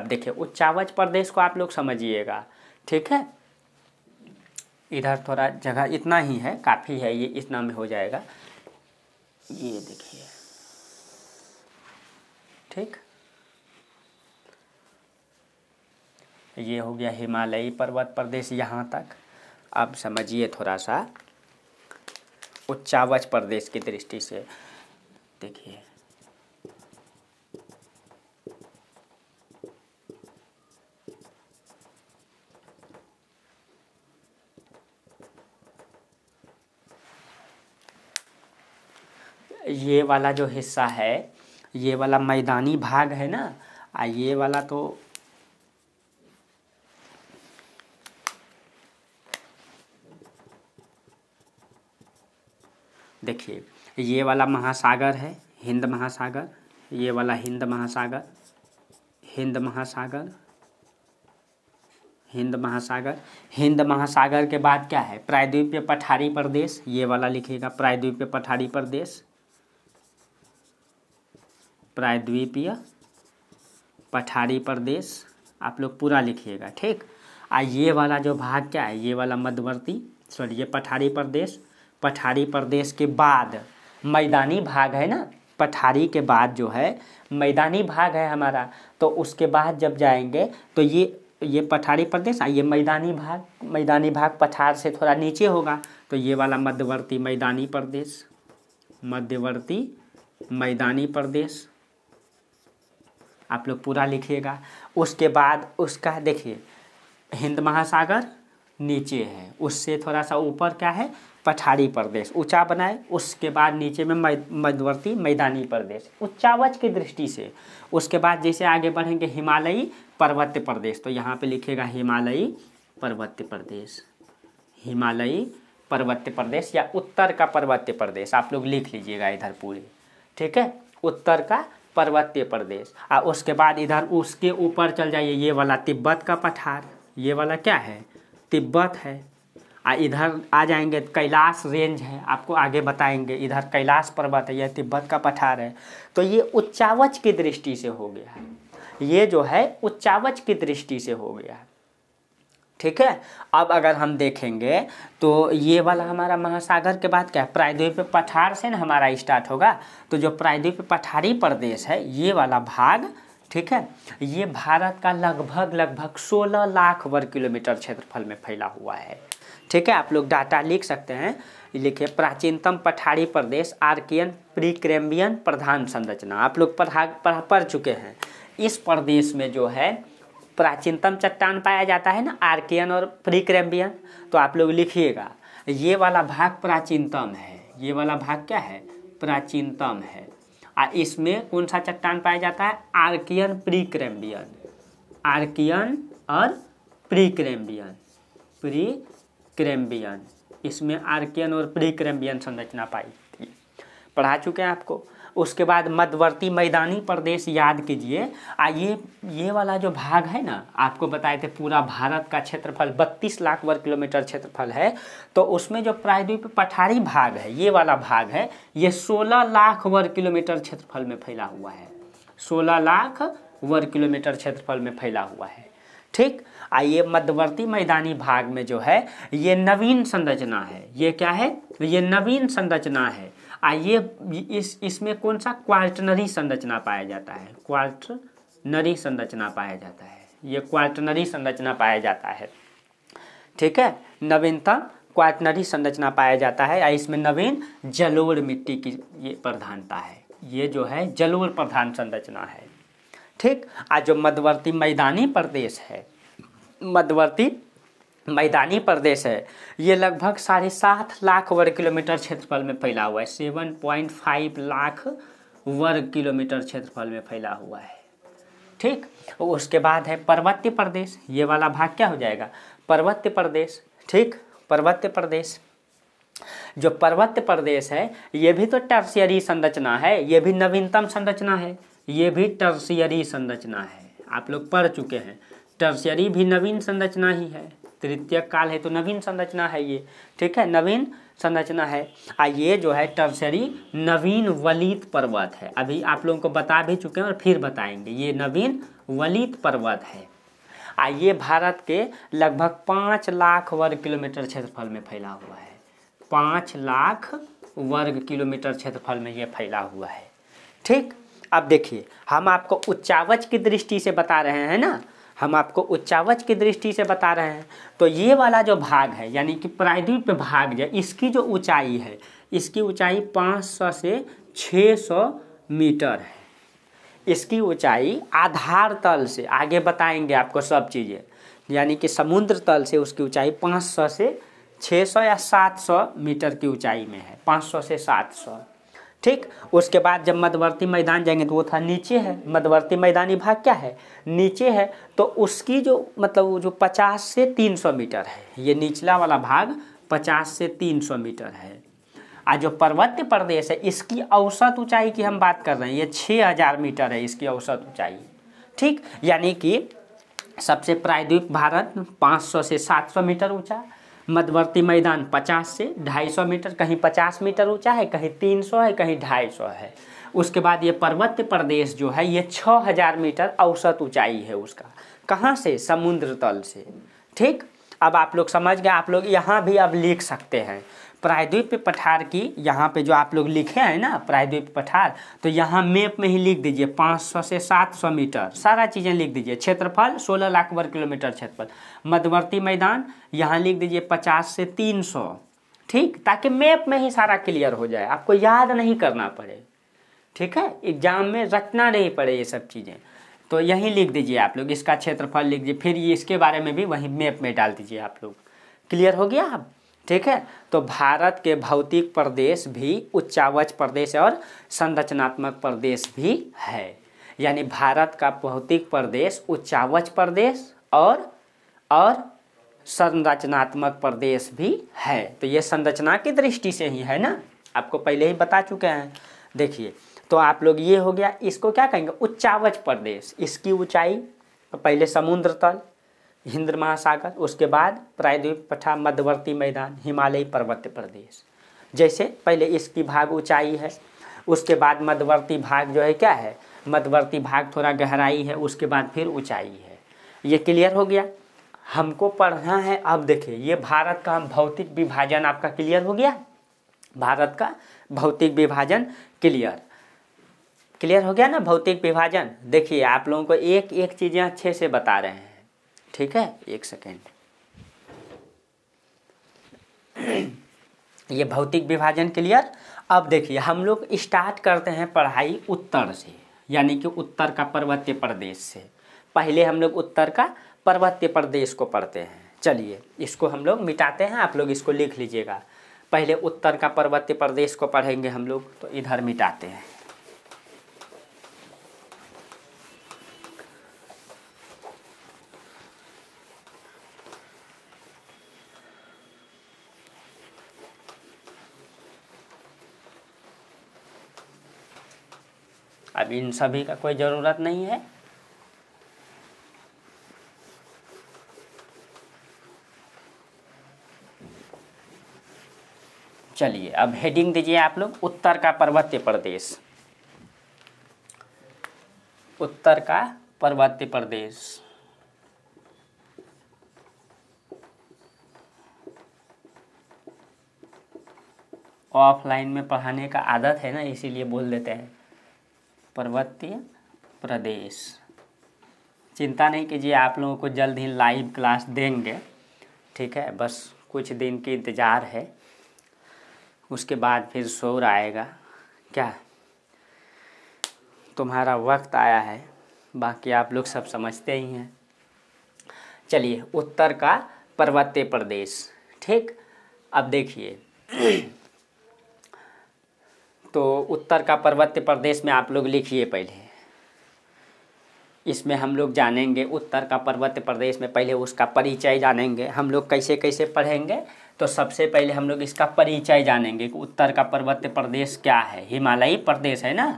अब देखिए उच्चावच प्रदेश को आप लोग समझिएगा ठीक है इधर थोड़ा जगह इतना ही है काफ़ी है ये इतना में हो जाएगा ये देखिए ठीक ये हो गया हिमालयी पर्वत प्रदेश यहाँ तक अब समझिए थोड़ा सा उच्चावच प्रदेश की दृष्टि से देखिए ये वाला जो हिस्सा है ये वाला मैदानी भाग है ना आ ये वाला तो देखिए ये वाला महासागर है हिंद महासागर ये वाला हिंद महासागर हिंद महासागर हिंद महासागर हिंद महासागर के बाद क्या है प्रायद्वीपीय पठारी प्रदेश ये वाला लिखिएगा प्रायद्वीपीय पठारी प्रदेश प्रायद्वीपीय पठारी प्रदेश आप लोग पूरा लिखिएगा ठीक आ ये वाला जो भाग क्या है ये वाला मध्यवर्ती सॉरी ये पठारी प्रदेश पठारी प्रदेश के बाद मैदानी भाग है ना पठारी के बाद जो है मैदानी भाग है हमारा तो उसके बाद जब जाएंगे तो ये ये पठारी प्रदेश आ ये मैदानी भाग मैदानी भाग पठार से थोड़ा नीचे होगा तो ये वाला मध्यवर्ती मैदानी प्रदेश मध्यवर्ती मैदानी प्रदेश आप लोग पूरा लिखिएगा उसके बाद उसका देखिए हिंद महासागर नीचे है उससे थोड़ा सा ऊपर क्या है पठारी प्रदेश ऊंचा बनाए उसके बाद नीचे में मध्यवर्ती मैदानी प्रदेश उच्चावच की दृष्टि से उसके बाद जैसे आगे बढ़ेंगे हिमालयी पर्वत प्रदेश तो यहाँ पे लिखेगा हिमालयी पर्वत प्रदेश हिमालयी पर्वत प्रदेश या उत्तर का पर्वत्य प्रदेश आप लोग लिख लीजिएगा इधर पूरे ठीक है उत्तर का पर्वतीय प्रदेश और उसके बाद इधर उसके ऊपर चल जाइए ये वाला तिब्बत का पठार ये वाला क्या है तिब्बत है आ इधर आ जाएंगे कैलाश रेंज है आपको आगे बताएंगे इधर कैलाश पर्वत है यह तिब्बत का पठार है तो ये उच्चावच की दृष्टि से हो गया है ये जो है उच्चावच की दृष्टि से हो गया है ठीक है अब अगर हम देखेंगे तो ये वाला हमारा महासागर के बाद क्या है प्रायद्वीप पठार से ना हमारा स्टार्ट होगा तो जो प्रायद्वीप पठारी प्रदेश है ये वाला भाग ठीक है ये भारत का लगभग लगभग 16 लाख वर्ग किलोमीटर क्षेत्रफल में फैला हुआ है ठीक है आप लोग डाटा लिख सकते हैं लिखे प्राचीनतम पठारी प्रदेश आर्कियन प्रीक्रेम्बियन प्रधान संरचना आप लोग पढ़ा पढ़ चुके हैं इस प्रदेश में जो है प्राचीनतम चट्टान पाया जाता है ना आर्कियन और प्री क्रैम्बियन तो आप लोग लिखिएगा ये वाला भाग प्राचीनतम है ये वाला भाग क्या है प्राचीनतम है आ इसमें कौन सा चट्टान पाया जाता है आर्कियन प्री क्रैम्बियन आर्कियन और प्री क्रेम्बियन प्री क्रेम्बियन इसमें आर्कियन और प्री क्रैम्बियन संरचना पाई पढ़ा चुके हैं आपको उसके बाद मध्यवर्ती मैदानी प्रदेश याद कीजिए आ ये ये वाला जो भाग है ना आपको बताए थे पूरा भारत का क्षेत्रफल 32 लाख वर्ग किलोमीटर क्षेत्रफल है तो उसमें जो प्रायद्वीप पठारी भाग है ये वाला भाग है ये 16 लाख वर्ग किलोमीटर क्षेत्रफल में फैला हुआ है 16 लाख वर्ग किलोमीटर क्षेत्रफल में फैला हुआ है ठीक आ ये मध्यवर्ती मैदानी भाग में जो है ये नवीन संरचना है ये क्या है ये नवीन संरचना है आ ये इस इसमें कौन सा क्वार्टनरी संरचना पाया जाता है क्वार्टनरी संरचना पाया जाता है ये क्वार्टनरी संरचना पाया जाता है ठीक है नवीनतम क्वार्टनरी संरचना पाया जाता है या इसमें नवीन जलोर मिट्टी की ये प्रधानता है ये जो है जलोर प्रधान संरचना है ठीक आज जो मध्यवर्ती मैदानी प्रदेश है मध्यवर्ती मैदानी प्रदेश है ये लगभग साढ़े सात लाख वर्ग किलोमीटर क्षेत्रफल में फैला हुआ है सेवन पॉइंट फाइव लाख वर्ग किलोमीटर क्षेत्रफल में फैला हुआ है ठीक उसके बाद है पर्वतीय प्रदेश ये वाला भाग क्या हो जाएगा पर्वतीय प्रदेश ठीक पर्वतीय प्रदेश जो पर्वत प्रदेश है ये भी तो टर्सियरी संरचना है ये भी नवीनतम संरचना है ये भी टर्सियरी संरचना है आप लोग पढ़ चुके हैं टर्सियरी भी नवीन संरचना ही है तृतीय काल है तो नवीन संरचना है ये ठीक है नवीन संरचना है आ ये जो है टर्सरी नवीन वलित पर्वत है अभी आप लोगों को बता भी चुके हैं और फिर बताएंगे ये नवीन वलित पर्वत है आ ये भारत के लगभग पाँच लाख वर्ग किलोमीटर क्षेत्रफल में फैला हुआ है पाँच लाख वर्ग किलोमीटर क्षेत्रफल में ये फैला हुआ है ठीक अब देखिए हम आपको उच्चावच की दृष्टि से बता रहे हैं ना हम आपको उच्चावच की दृष्टि से बता रहे हैं तो ये वाला जो भाग है यानी कि प्रायद्वीप भाग जो इसकी जो ऊंचाई है इसकी ऊंचाई 500 से 600 मीटर है इसकी ऊंचाई आधार तल से आगे बताएंगे आपको सब चीज़ें यानी कि समुद्र तल से उसकी ऊंचाई 500 से 600 या 700 मीटर की ऊंचाई में है 500 से 700 ठीक उसके बाद जब मध्यवर्ती मैदान जाएंगे तो वो था नीचे है मध्यवर्ती मैदानी भाग क्या है नीचे है तो उसकी जो मतलब जो 50 से 300 मीटर है ये निचला वाला भाग 50 से 300 मीटर है आ जो पर्वतीय प्रदेश है इसकी औसत ऊंचाई की हम बात कर रहे हैं ये 6000 मीटर है इसकी औसत ऊंचाई ठीक यानी कि सबसे प्रायद्वीप भारत पाँच से सात मीटर ऊँचा मध्यवर्ती मैदान 50 से 250 मीटर कहीं 50 मीटर ऊंचा है कहीं 300 है कहीं 250 है उसके बाद ये पर्वत्य प्रदेश जो है ये 6000 मीटर औसत ऊंचाई है उसका कहाँ से समुद्र तल से ठीक अब आप लोग समझ गए आप लोग यहाँ भी अब लिख सकते हैं प्रायद्वीप पठार की यहाँ पे जो आप लोग लिखे हैं ना प्रायद्वीप पठार तो यहाँ मैप में ही लिख दीजिए 500 से 700 मीटर सारा चीज़ें लिख दीजिए क्षेत्रफल 16 लाख वर्ग किलोमीटर क्षेत्रफल मध्यवर्ती मैदान यहाँ लिख दीजिए 50 से 300 ठीक ताकि मैप में ही सारा क्लियर हो जाए आपको याद नहीं करना पड़े ठीक है एग्जाम में रखना नहीं पड़े ये सब चीज़ें तो यहीं लिख दीजिए आप लोग इसका क्षेत्रफल लिख दीजिए फिर इसके बारे में भी वहीं मैप में डाल दीजिए आप लोग क्लियर हो गया आप ठीक है तो भारत के भौतिक प्रदेश भी उच्चावच प्रदेश और संरचनात्मक प्रदेश भी है यानी भारत का भौतिक प्रदेश उच्चावच प्रदेश और और संरचनात्मक प्रदेश भी है तो ये संरचना की दृष्टि से ही है ना आपको पहले ही बता चुके हैं देखिए तो आप लोग ये हो गया इसको क्या कहेंगे उच्चावच प्रदेश इसकी ऊंचाई तो पहले समुद्र तल हिंद महासागर उसके बाद प्रायद्वीप पठा मध्यवर्ती मैदान हिमालयी पर्वत प्रदेश जैसे पहले इसकी भाग ऊंचाई है उसके बाद मध्यवर्ती भाग जो है क्या है मध्यवर्ती भाग थोड़ा गहराई है उसके बाद फिर ऊंचाई है ये क्लियर हो गया हमको पढ़ना है अब देखिए ये भारत का भौतिक विभाजन आपका क्लियर हो गया भारत का भौतिक विभाजन क्लियर क्लियर हो गया ना भौतिक विभाजन देखिए आप लोगों को एक एक चीज़ें अच्छे से बता रहे हैं ठीक है एक सेकेंड ये भौतिक विभाजन क्लियर अब देखिए हम लोग स्टार्ट करते हैं पढ़ाई उत्तर से यानी कि उत्तर का पर्वतीय प्रदेश से पहले हम लोग उत्तर का पर्वतीय प्रदेश को पढ़ते हैं चलिए इसको हम लोग मिटाते हैं आप लोग इसको लिख लीजिएगा पहले उत्तर का पर्वतीय प्रदेश को पढ़ेंगे हम लोग तो इधर मिटाते हैं अब इन सभी का कोई ज़रूरत नहीं है चलिए अब हेडिंग दीजिए आप लोग उत्तर का पर्वतीय प्रदेश उत्तर का पर्वतीय प्रदेश ऑफलाइन में पढ़ाने का आदत है ना इसीलिए बोल देते हैं पर्वतीय प्रदेश चिंता नहीं कीजिए आप लोगों को जल्द ही लाइव क्लास देंगे ठीक है बस कुछ दिन की इंतज़ार है उसके बाद फिर शोर आएगा क्या तुम्हारा वक्त आया है बाकी आप लोग सब समझते ही हैं चलिए उत्तर का पर्वतीय प्रदेश ठीक अब देखिए तो उत्तर का पर्वत प्रदेश में आप लोग लिखिए पहले इसमें हम लोग जानेंगे उत्तर का पर्वत प्रदेश में पहले उसका परिचय जानेंगे हम लोग कैसे कैसे पढ़ेंगे तो सबसे पहले हम लोग इसका परिचय जानेंगे कि उत्तर का पर्वत प्रदेश क्या है हिमालयी प्रदेश है ना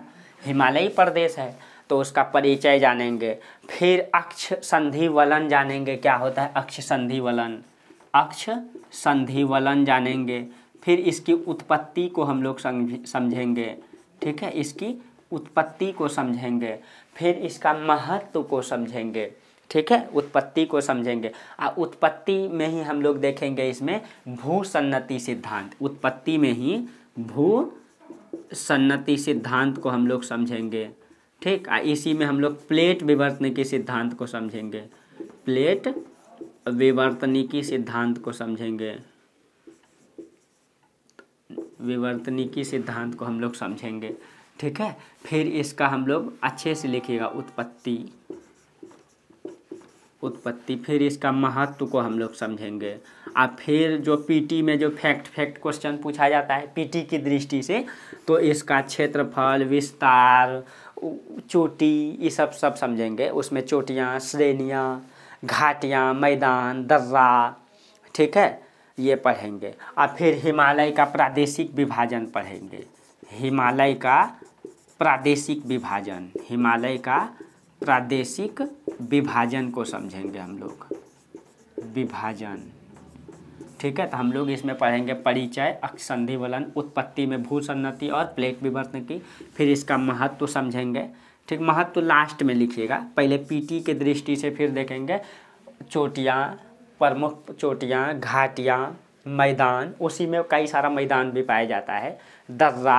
हिमालयी प्रदेश है तो उसका परिचय जानेंगे फिर अक्ष संधि वलन जानेंगे क्या होता है अक्ष संधि वलन अक्ष संधि वलन जानेंगे फिर इसकी उत्पत्ति को हम लोग समझेंगे ठीक है इसकी उत्पत्ति को समझेंगे फिर इसका महत्व को समझेंगे ठीक है उत्पत्ति को समझेंगे आ उत्पत्ति में ही हम लोग देखेंगे इसमें भू सन्नति सिद्धांत उत्पत्ति में ही भू सन्नति सिद्धांत को हम लोग समझेंगे ठीक आ इसी में हम लोग प्लेट विवर्तनिकी सिद्धांत को समझेंगे प्लेट विवर्तनिकी सिद्धांत को समझेंगे विवर्तनिकी सिद्धांत को हम लोग समझेंगे ठीक है फिर इसका हम लोग अच्छे से लिखेगा उत्पत्ति उत्पत्ति फिर इसका महत्व को हम लोग समझेंगे और फिर जो पीटी में जो फैक्ट फैक्ट क्वेश्चन पूछा जाता है पीटी की दृष्टि से तो इसका क्षेत्रफल विस्तार चोटी ये सब सब समझेंगे उसमें चोटियाँ श्रेणियाँ घाटियाँ मैदान दर्रा ठीक है ये पढ़ेंगे और फिर हिमालय का प्रादेशिक विभाजन पढ़ेंगे हिमालय का प्रादेशिक विभाजन हिमालय का प्रादेशिक विभाजन को समझेंगे हम लोग विभाजन ठीक है तो हम लोग इसमें पढ़ेंगे परिचय अक्षसंधि वलन उत्पत्ति में भू सन्नति और प्लेट विवर्तन की फिर इसका महत्व तो समझेंगे ठीक महत्व तो लास्ट में लिखिएगा पहले पीटी के दृष्टि से फिर देखेंगे चोटियाँ प्रमुख चोटियाँ घाटियाँ मैदान उसी में कई सारा मैदान भी पाया जाता है दर्रा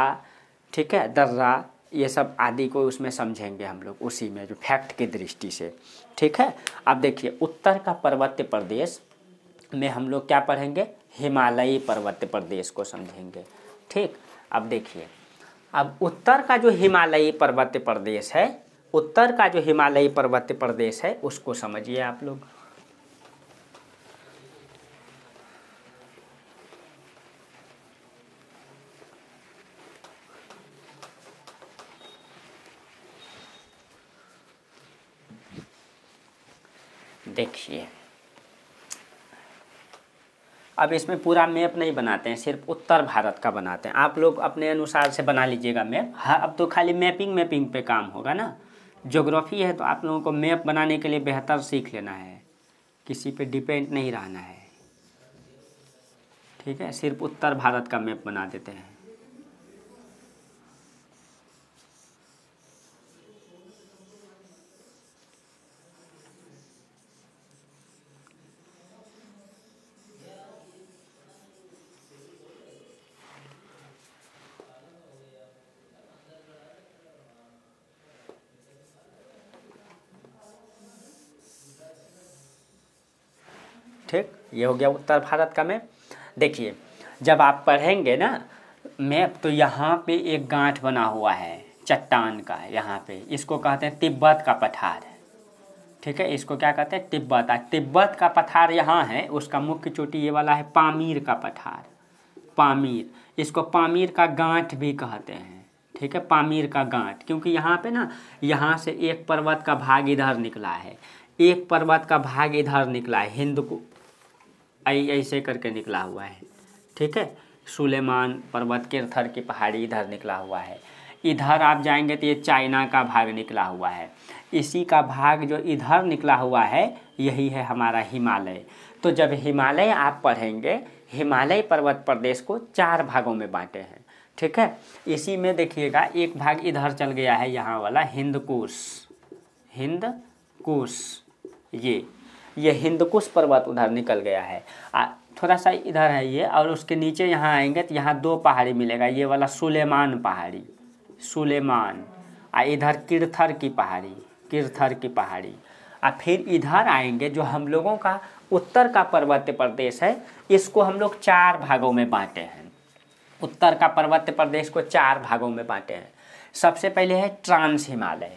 ठीक है दर्रा ये सब आदि को उसमें समझेंगे हम लोग उसी में जो फैक्ट की दृष्टि से ठीक है अब देखिए उत्तर का पर्वत प्रदेश में हम लोग क्या पढ़ेंगे हिमालयी पर्वत प्रदेश को समझेंगे ठीक अब देखिए अब उत्तर का जो हिमालयी पर्वत प्रदेश है उत्तर का जो हिमालयी पर्वत प्रदेश है उसको समझिए आप लोग देखिए अब इसमें पूरा मैप नहीं बनाते हैं सिर्फ उत्तर भारत का बनाते हैं आप लोग अपने अनुसार से बना लीजिएगा मैप हाँ अब तो खाली मैपिंग मैपिंग पे काम होगा ना ज्योग्राफी है तो आप लोगों को मैप बनाने के लिए बेहतर सीख लेना है किसी पे डिपेंड नहीं रहना है ठीक है सिर्फ उत्तर भारत का मैप बना देते हैं ये हो गया उत्तर भारत का में देखिए जब आप पढ़ेंगे ना मैं तो यहाँ पे एक गांठ बना हुआ है चट्टान का यहाँ पे इसको कहते हैं तिब्बत का पठार ठीक है इसको क्या कहते हैं तिब्बत तिब्बत का पठार यहाँ है उसका मुख्य चोटी ये वाला है पामीर का पठार पामीर इसको पामीर का गांठ भी कहते हैं ठीक है पामीर का गांठ क्योंकि यहाँ पे ना यहाँ से एक पर्वत का भाग इधर निकला है एक पर्वत का भाग इधर निकला है हिंद आई ऐसे करके निकला हुआ है ठीक है सुलेमान पर्वत के थर की पहाड़ी इधर निकला हुआ है इधर आप जाएंगे तो ये चाइना का भाग निकला हुआ है इसी का भाग जो इधर निकला हुआ है यही है हमारा हिमालय तो जब हिमालय आप पढ़ेंगे हिमालय पर्वत प्रदेश को चार भागों में बांटे हैं ठीक है इसी में देखिएगा एक भाग इधर चल गया है यहाँ वाला हिंदकुश हिंद कुश ये ये हिंदकुश पर्वत उधर निकल गया है आ, थोड़ा सा इधर है ये और उसके नीचे यहाँ आएंगे तो यहाँ दो पहाड़ी मिलेगा ये वाला सुलेमान पहाड़ी सुलेमान आ इधर किरथर की पहाड़ी किरथर की पहाड़ी और फिर इधर आएंगे जो हम लोगों का उत्तर का पर्वत प्रदेश है इसको हम लोग चार भागों में बांटे हैं उत्तर का पर्वत प्रदेश को चार भागों में बांटे हैं सबसे पहले है ट्रांस हिमालय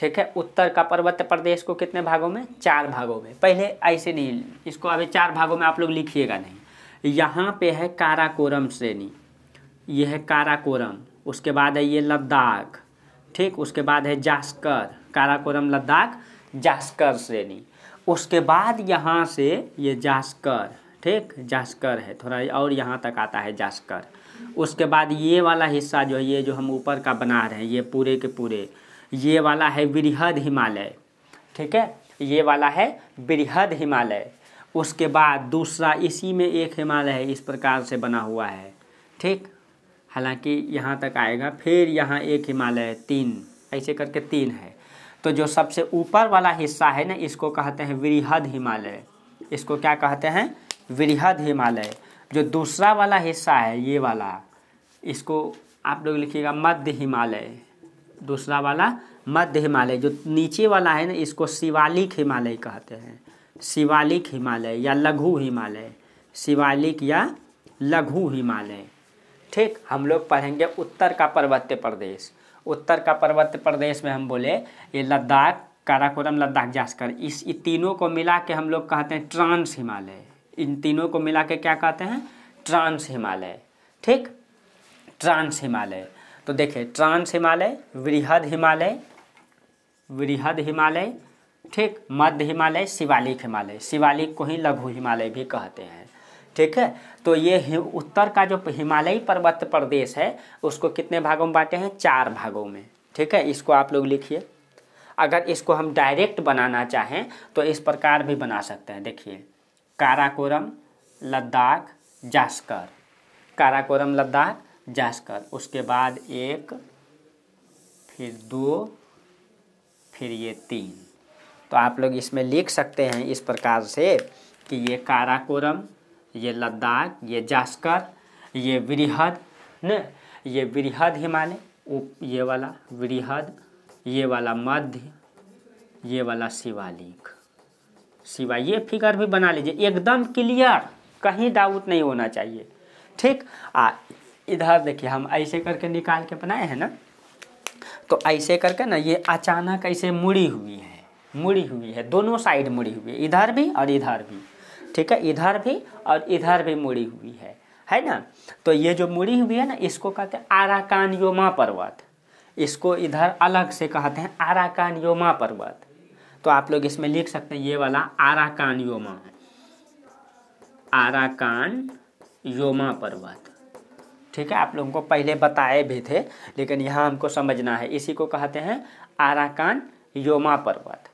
ठीक है उत्तर का पर्वत प्रदेश को कितने भागों में चार भागों में पहले ऐसे नहीं इसको अभी चार भागों में आप लोग लिखिएगा नहीं यहाँ पे है काराकोरम श्रेणी ये है काराकोरम उसके बाद है ये लद्दाख ठीक उसके बाद है जास्कर काराकोरम लद्दाख जास्कर श्रेणी उसके बाद यहाँ से ये जास्कर ठीक जास्कर है थोड़ा और यहाँ तक आता है जास्कर उसके बाद ये वाला हिस्सा जो है ये जो हम ऊपर का बना रहे हैं ये पूरे के पूरे ये वाला है बृहद हिमालय ठीक है ये वाला है बृहद हिमालय उसके बाद दूसरा इसी में एक हिमालय है इस प्रकार से बना हुआ है ठीक हालांकि यहाँ तक आएगा फिर यहाँ एक हिमालय है तीन ऐसे करके तीन है तो जो सबसे ऊपर वाला हिस्सा है ना इसको कहते हैं वृहद हिमालय इसको क्या कहते हैं वृहद हिमालय जो दूसरा वाला हिस्सा है ये वाला इसको आप लोग लिखिएगा मध्य हिमालय दूसरा वाला मध्य हिमालय जो नीचे वाला है ना इसको शिवालिक हिमालय कहते हैं शिवालिक हिमालय या लघु हिमालय शिवालिक या लघु हिमालय ठीक हम लोग पढ़ेंगे उत्तर का पर्वत्य प्रदेश उत्तर का पर्वत्य प्रदेश में हम बोले ये लद्दाख काराकोरम लद्दाख जास्कर इस तीनों को मिला के हम लोग कहते हैं ट्रांस हिमालय इन तीनों को मिला के क्या कहते हैं ट्रांस हिमालय ठीक ट्रांस हिमालय तो देखिए ट्रांस हिमालय वृहद हिमालय वृहद हिमालय ठीक मध्य हिमालय शिवालिक हिमालय शिवालिक को ही लघु हिमालय भी कहते हैं ठीक है तो ये उत्तर का जो हिमालयी पर्वत प्रदेश है उसको कितने भागों में बांटे हैं चार भागों में ठीक है इसको आप लोग लिखिए अगर इसको हम डायरेक्ट बनाना चाहें तो इस प्रकार भी बना सकते हैं देखिए काराकोरम लद्दाख जास्कर काराकोरम लद्दाख जासकर उसके बाद एक फिर दो फिर ये तीन तो आप लोग इसमें लिख सकते हैं इस प्रकार से कि ये काराकोरम ये लद्दाख ये जास्कर ये वृहद न ये वृहद हिमालय ये वाला वृहद ये वाला मध्य ये वाला शिवालिक शिवा ये फिगर भी बना लीजिए एकदम क्लियर कहीं डाउट नहीं होना चाहिए ठीक आ इधर देखिए हम ऐसे करके निकाल के बनाए हैं ना तो ऐसे करके ना ये अचानक ऐसे मुड़ी हुई है मुड़ी हुई है दोनों साइड मुड़ी हुई है इधर भी और इधर भी ठीक है इधर भी और इधर भी मुड़ी हुई है है ना तो ये जो मुड़ी हुई है ना इसको कहते हैं आराकान योमा पर्वत इसको इधर अलग से कहते हैं आराकान योमा पर्वत तो आप लोग इसमें लिख सकते हैं ये वाला आराकान योमा आराकान योमा पर्वत ठीक है आप लोगों को पहले बताए भी थे लेकिन यहाँ हमको समझना है इसी को कहते हैं आराकान योमा पर्वत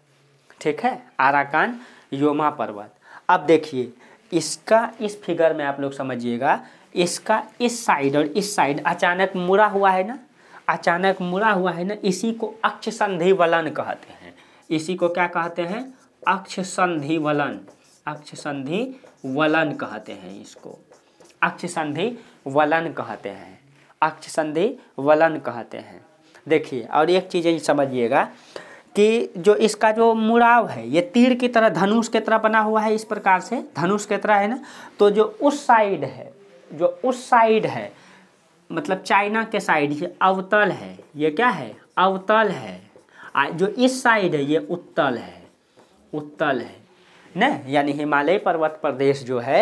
ठीक है आराकान योमा पर्वत अब देखिए इसका इस फिगर में आप लोग समझिएगा इसका इस साइड और इस साइड अचानक मुड़ा हुआ है ना अचानक मुड़ा हुआ है ना इसी को अक्ष संधि वलन कहते हैं इसी को क्या कहते हैं अक्ष संधि वलन अक्ष संधि वलन कहते हैं इसको अक्ष संधि वलन कहते हैं अक्ष संधि वलन कहते हैं देखिए और एक चीज़ समझिएगा कि जो इसका जो मुड़ाव है ये तीर की तरह धनुष की तरह बना हुआ है इस प्रकार से धनुष की तरह है ना तो जो उस साइड है जो उस साइड है मतलब चाइना के साइड ये अवतल है ये क्या है अवतल है जो इस साइड है ये उत्तल है उत्तल है न यानी हिमालय पर्वत प्रदेश जो है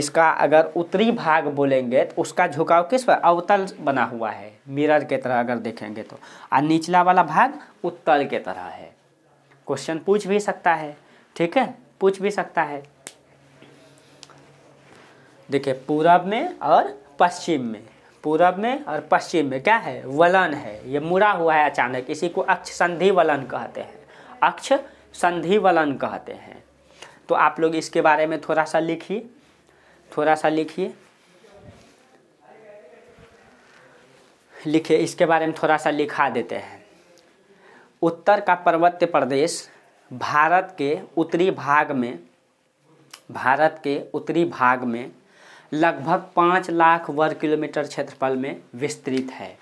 इसका अगर उत्तरी भाग बोलेंगे तो उसका झुकाव किस पर अवतल बना हुआ है मिरर के तरह अगर देखेंगे तो और निचला वाला भाग उत्तल के तरह है क्वेश्चन पूछ भी सकता है ठीक है पूछ भी सकता है देखिए पूरब में और पश्चिम में पूरब में और पश्चिम में क्या है वलन है ये मुड़ा हुआ है अचानक इसी को अक्ष संधि वलन कहते हैं अक्ष संधि वलन कहते हैं तो आप लोग इसके बारे में थोड़ा सा लिखिए थोड़ा सा लिखिए लिखिए इसके बारे में थोड़ा सा लिखा देते हैं उत्तर का पर्वत्य प्रदेश भारत के उत्तरी भाग में भारत के उत्तरी भाग में लगभग पाँच लाख वर्ग किलोमीटर क्षेत्रफल में विस्तृत है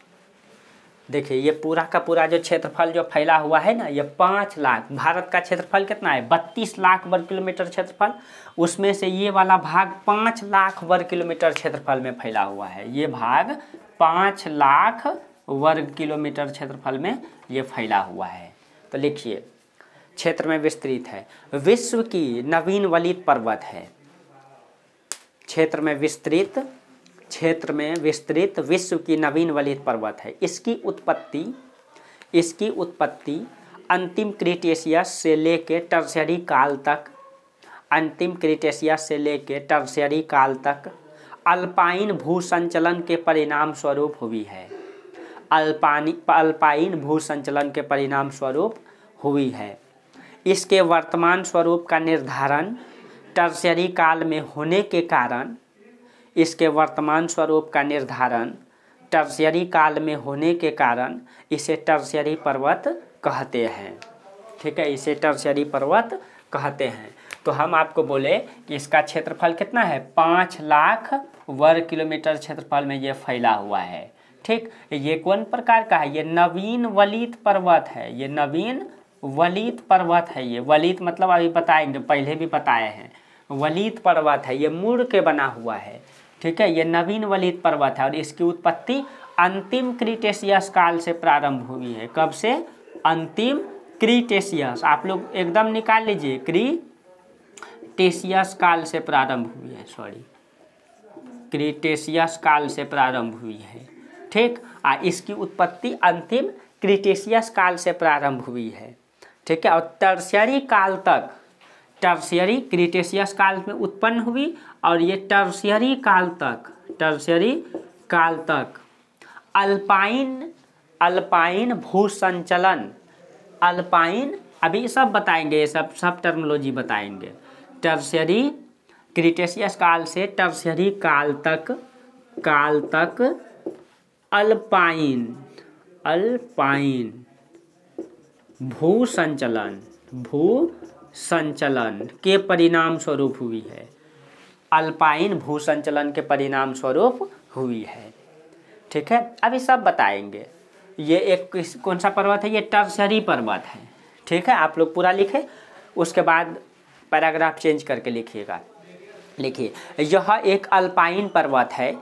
देखिए ये पूरा का पूरा जो क्षेत्रफल जो फैला हुआ है ना ये पाँच लाख भारत का क्षेत्रफल कितना है बत्तीस लाख वर्ग किलोमीटर क्षेत्रफल उसमें से ये वाला भाग पाँच लाख वर्ग किलोमीटर क्षेत्रफल में फैला हुआ है ये भाग पाँच लाख वर्ग किलोमीटर क्षेत्रफल में ये फैला हुआ है तो लिखिए क्षेत्र में विस्तृत है विश्व की नवीन वलित पर्वत है क्षेत्र में विस्तृत क्षेत्र में विस्तृत विश्व की नवीन वलित पर्वत है इसकी उत्पत्ति इसकी उत्पत्ति अंतिम क्रिटेशियस से लेकर टर्सरी काल तक अंतिम क्रिटेशियस से लेकर टर्सरी काल तक अल्पाइन भूसंचलन के परिणाम स्वरूप हुई है अल्पानी अल्पाइन भूसंचलन के परिणाम स्वरूप हुई है इसके वर्तमान स्वरूप का निर्धारण टर्सरी काल में होने के कारण इसके वर्तमान स्वरूप का निर्धारण टर्सियरी काल में होने के कारण इसे टर्सियरी पर्वत कहते हैं ठीक है इसे टर्सियरी पर्वत कहते हैं तो हम आपको बोले कि इसका क्षेत्रफल कितना है पाँच लाख वर्ग किलोमीटर क्षेत्रफल में ये फैला हुआ है ठीक ये कौन प्रकार का है ये नवीन वलित पर्वत है ये नवीन वलित पर्वत है ये वलित मतलब अभी बताएंगे पहले भी बताए हैं वलित पर्वत है ये मूड़ के बना हुआ है ठीक है ये नवीन वलित पर्वत है और इसकी उत्पत्ति अंतिम क्रिटेशियस काल से प्रारंभ हुई है कब से अंतिम क्रिटेशियस आप लोग एकदम निकाल लीजिए क्रिटेशियस काल से प्रारंभ हुई है सॉरी क्रिटेशियस काल से प्रारंभ हुई है ठीक आ इसकी उत्पत्ति अंतिम क्रिटेशियस काल से प्रारंभ हुई है ठीक है और तर्सरी काल तक टर्सियरी क्रिटेशियस काल में उत्पन्न हुई और ये टर्सियरी काल तक टर्सियरी काल तक अल्पाइन अल्पाइन भूसंचलन अल्पाइन अभी सब बताएंगे ये सब सब टर्मोलॉजी बताएंगे टर्सियरी क्रिटेशियस काल से टर्सियरी काल तक काल तक अल्पाइन अल्पाइन भू संचलन भू संचलन के परिणाम स्वरूप हुई है अल्पाइन भू संचलन के परिणाम स्वरूप हुई है ठीक है अभी सब बताएंगे ये एक कौन सा पर्वत है ये टर्सरी पर्वत है ठीक है आप लोग पूरा लिखें उसके बाद पैराग्राफ चेंज करके लिखिएगा लिखिए यह एक अल्पाइन पर्वत है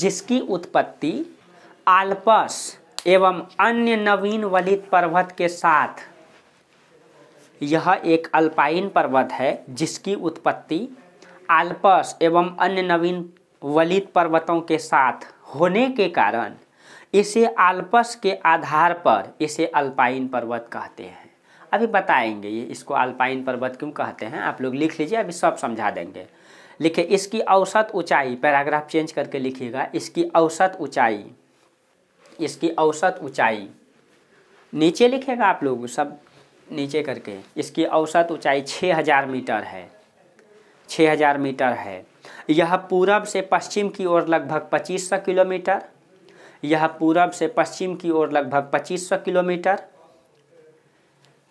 जिसकी उत्पत्ति आल्पस एवं अन्य नवीन वलित पर्वत के साथ यह एक अल्पाइन पर्वत है जिसकी उत्पत्ति आल्पस एवं अन्य नवीन वलित पर्वतों के साथ होने के कारण इसे आल्पस के आधार पर इसे अल्पाइन पर्वत कहते हैं अभी बताएंगे ये इसको अल्पाइन पर्वत क्यों कहते हैं आप लोग लिख लीजिए अभी सब समझा देंगे लिखे इसकी औसत ऊंचाई पैराग्राफ चेंज करके लिखिएगा इसकी औसत ऊंचाई इसकी औसत ऊंचाई नीचे लिखेगा आप लोग सब नीचे करके इसकी औसत ऊंचाई 6000 मीटर है 6000 मीटर है यह पूरब से पश्चिम की ओर लगभग 2500 किलोमीटर यह पूरब से पश्चिम की ओर लगभग 2500 किलोमीटर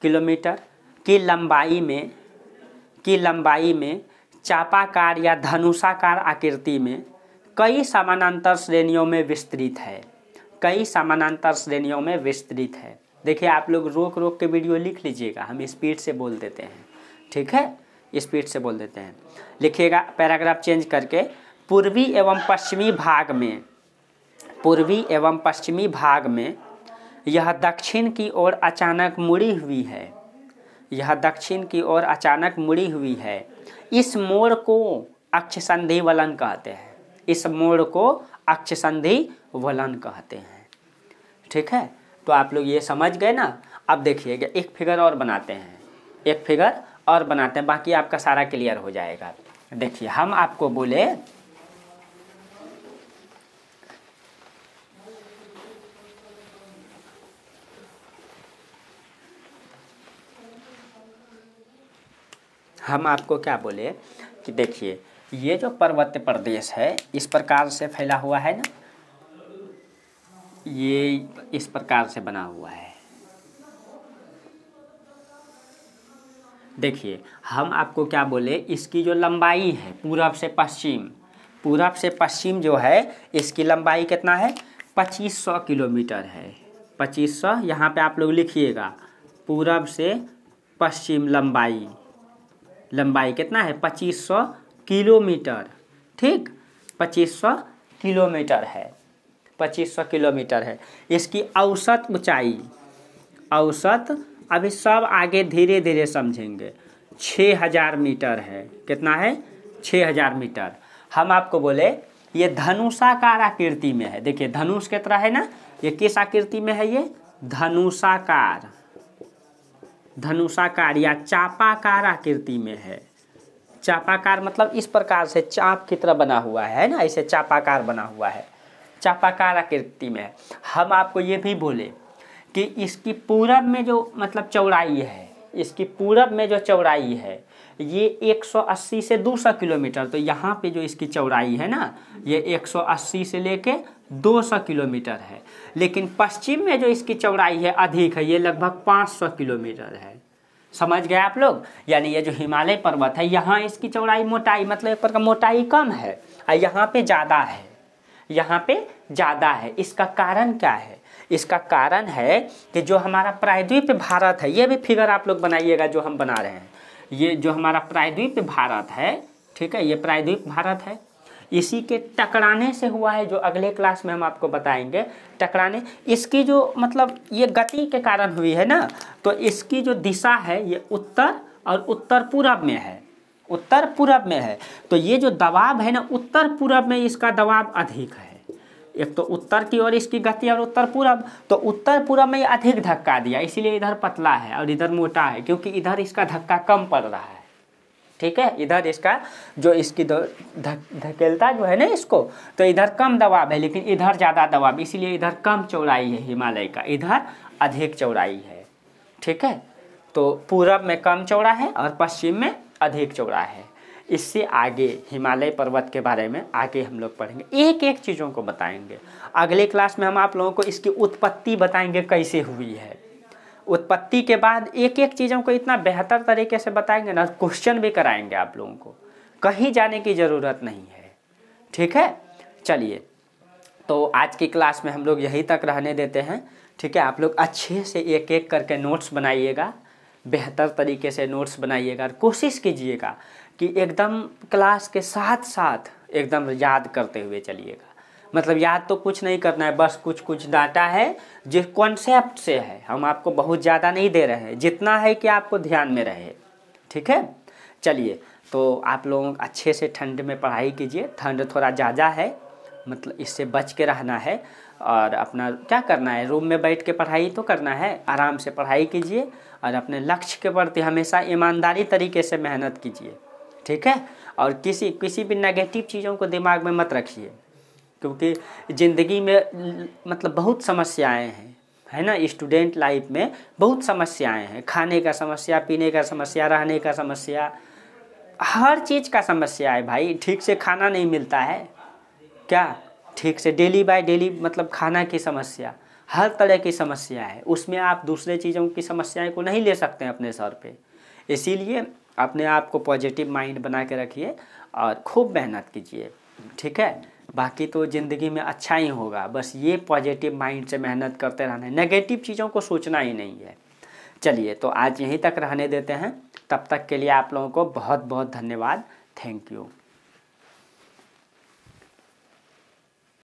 किलोमीटर की लंबाई में की लंबाई में चापाकार या धनुषाकार आकृति में कई समानांतर श्रेणियों में विस्तृत है कई समानांतर श्रेणियों में विस्तृत है देखिए आप लोग रोक रोक के वीडियो लिख लीजिएगा हम स्पीड से बोल देते हैं ठीक है स्पीड से बोल देते हैं लिखिएगा पैराग्राफ चेंज करके पूर्वी एवं पश्चिमी भाग में पूर्वी एवं पश्चिमी भाग में यह दक्षिण की ओर अचानक मुड़ी हुई है यह दक्षिण की ओर अचानक मुड़ी हुई है इस मोड़ को अक्ष संधि वलन कहते हैं इस मोड़ को अक्ष संधि वलन कहते हैं ठीक है तो आप लोग ये समझ गए ना अब देखिएगा एक फिगर और बनाते हैं एक फिगर और बनाते हैं बाकी आपका सारा क्लियर हो जाएगा देखिए हम आपको बोले हम आपको क्या बोले कि देखिए ये जो पर्वत प्रदेश है इस प्रकार से फैला हुआ है ना ये इस प्रकार से बना हुआ है देखिए हम आपको क्या बोले इसकी जो लंबाई है पूरब से पश्चिम पूरब से पश्चिम जो है इसकी लंबाई कितना है पच्चीस सौ किलोमीटर है पच्चीस सौ यहाँ पर आप लोग लिखिएगा पूरब से पश्चिम लंबाई लंबाई कितना है पच्चीस सौ किलोमीटर ठीक पच्चीस सौ किलोमीटर है पच्चीस सौ किलोमीटर है इसकी औसत ऊंचाई औसत अभी सब आगे धीरे धीरे समझेंगे छः हजार मीटर है कितना है छः हजार मीटर हम आपको बोले ये धनुषाकार आकृति में है देखिए धनुष की तरह है ना ये किस आकृति में है ये धनुषाकार धनुषाकार या चापाकार आकृति में है चापाकार मतलब इस प्रकार से चाप की तरह बना हुआ है ना इसे चापाकार बना हुआ है चापाकार आकृति में हम आपको ये भी बोले कि इसकी पूरब में जो मतलब चौड़ाई है इसकी पूरब में जो चौड़ाई है ये 180 से 200 किलोमीटर तो यहाँ पे जो इसकी चौड़ाई है ना ये 180 से लेके 200 किलोमीटर है लेकिन पश्चिम में जो इसकी चौड़ाई है अधिक है ये लगभग 500 किलोमीटर है समझ गए आप लोग यानी ये जो हिमालय पर्वत है यहाँ इसकी चौड़ाई मोटाई मतलब एक प्रकार मोटाई कम है और यहाँ पर ज़्यादा है यहाँ पे ज़्यादा है इसका कारण क्या है इसका कारण है कि जो हमारा प्रायद्वीप भारत है ये भी फिगर आप लोग बनाइएगा जो हम बना रहे हैं ये जो हमारा प्रायद्वीप भारत है ठीक है ये प्रायद्वीप भारत है इसी के टकराने से हुआ है जो अगले क्लास में हम आपको बताएंगे टकराने इसकी जो मतलब ये गति के कारण हुई है ना तो इसकी जो दिशा है ये उत्तर और उत्तर पूरब में है उत्तर पूर्व में है तो ये जो दबाव है ना उत्तर पूर्व में इसका दबाव अधिक है एक तो उत्तर की ओर इसकी गति और उत्तर पूर्व तो उत्तर पूर्व में अधिक धक्का दिया इसीलिए इधर पतला है और इधर मोटा है क्योंकि इधर इसका धक्का कम पड़ रहा है ठीक है इधर इसका जो इसकी धकेलता जो है ना इसको तो इधर कम दबाव है लेकिन इधर ज़्यादा दबाव इसीलिए इधर कम चौड़ाई है हिमालय का इधर अधिक चौड़ाई है ठीक है तो पूरब में कम चौड़ा है और पश्चिम में अधिक चौड़ा है इससे आगे हिमालय पर्वत के बारे में आगे हम लोग पढ़ेंगे एक एक चीज़ों को बताएंगे अगले क्लास में हम आप लोगों को इसकी उत्पत्ति बताएंगे कैसे हुई है उत्पत्ति के बाद एक एक चीज़ों को इतना बेहतर तरीके से बताएंगे ना क्वेश्चन भी कराएंगे आप लोगों को कहीं जाने की ज़रूरत नहीं है ठीक है चलिए तो आज की क्लास में हम लोग यहीं तक रहने देते हैं ठीक है आप लोग अच्छे से एक एक करके नोट्स बनाइएगा बेहतर तरीके से नोट्स बनाइएगा और कोशिश कीजिएगा कि एकदम क्लास के साथ साथ एकदम याद करते हुए चलिएगा मतलब याद तो कुछ नहीं करना है बस कुछ कुछ डाटा है जिस कॉन्सेप्ट से है हम आपको बहुत ज़्यादा नहीं दे रहे हैं जितना है कि आपको ध्यान में रहे ठीक है चलिए तो आप लोग अच्छे से ठंड में पढ़ाई कीजिए ठंड थोड़ा ज़्यादा है मतलब इससे बच के रहना है और अपना क्या करना है रूम में बैठ के पढ़ाई तो करना है आराम से पढ़ाई कीजिए और अपने लक्ष्य के प्रति हमेशा ईमानदारी तरीके से मेहनत कीजिए ठीक है और किसी किसी भी नेगेटिव चीज़ों को दिमाग में मत रखिए क्योंकि ज़िंदगी में मतलब बहुत समस्याएं हैं है ना स्टूडेंट लाइफ में बहुत समस्याएं हैं खाने का समस्या पीने का समस्या रहने का समस्या हर चीज़ का समस्या है भाई ठीक से खाना नहीं मिलता है क्या ठीक से डेली बाय डेली मतलब खाना की समस्या हर तरह की समस्या है उसमें आप दूसरे चीज़ों की समस्याएं को नहीं ले सकते हैं अपने सर पे इसीलिए अपने आप को पॉजिटिव माइंड बना के रखिए और खूब मेहनत कीजिए ठीक है बाकी तो ज़िंदगी में अच्छा ही होगा बस ये पॉजिटिव माइंड से मेहनत करते रहना है नेगेटिव चीज़ों को सोचना ही नहीं है चलिए तो आज यहीं तक रहने देते हैं तब तक के लिए आप लोगों को बहुत बहुत धन्यवाद थैंक यू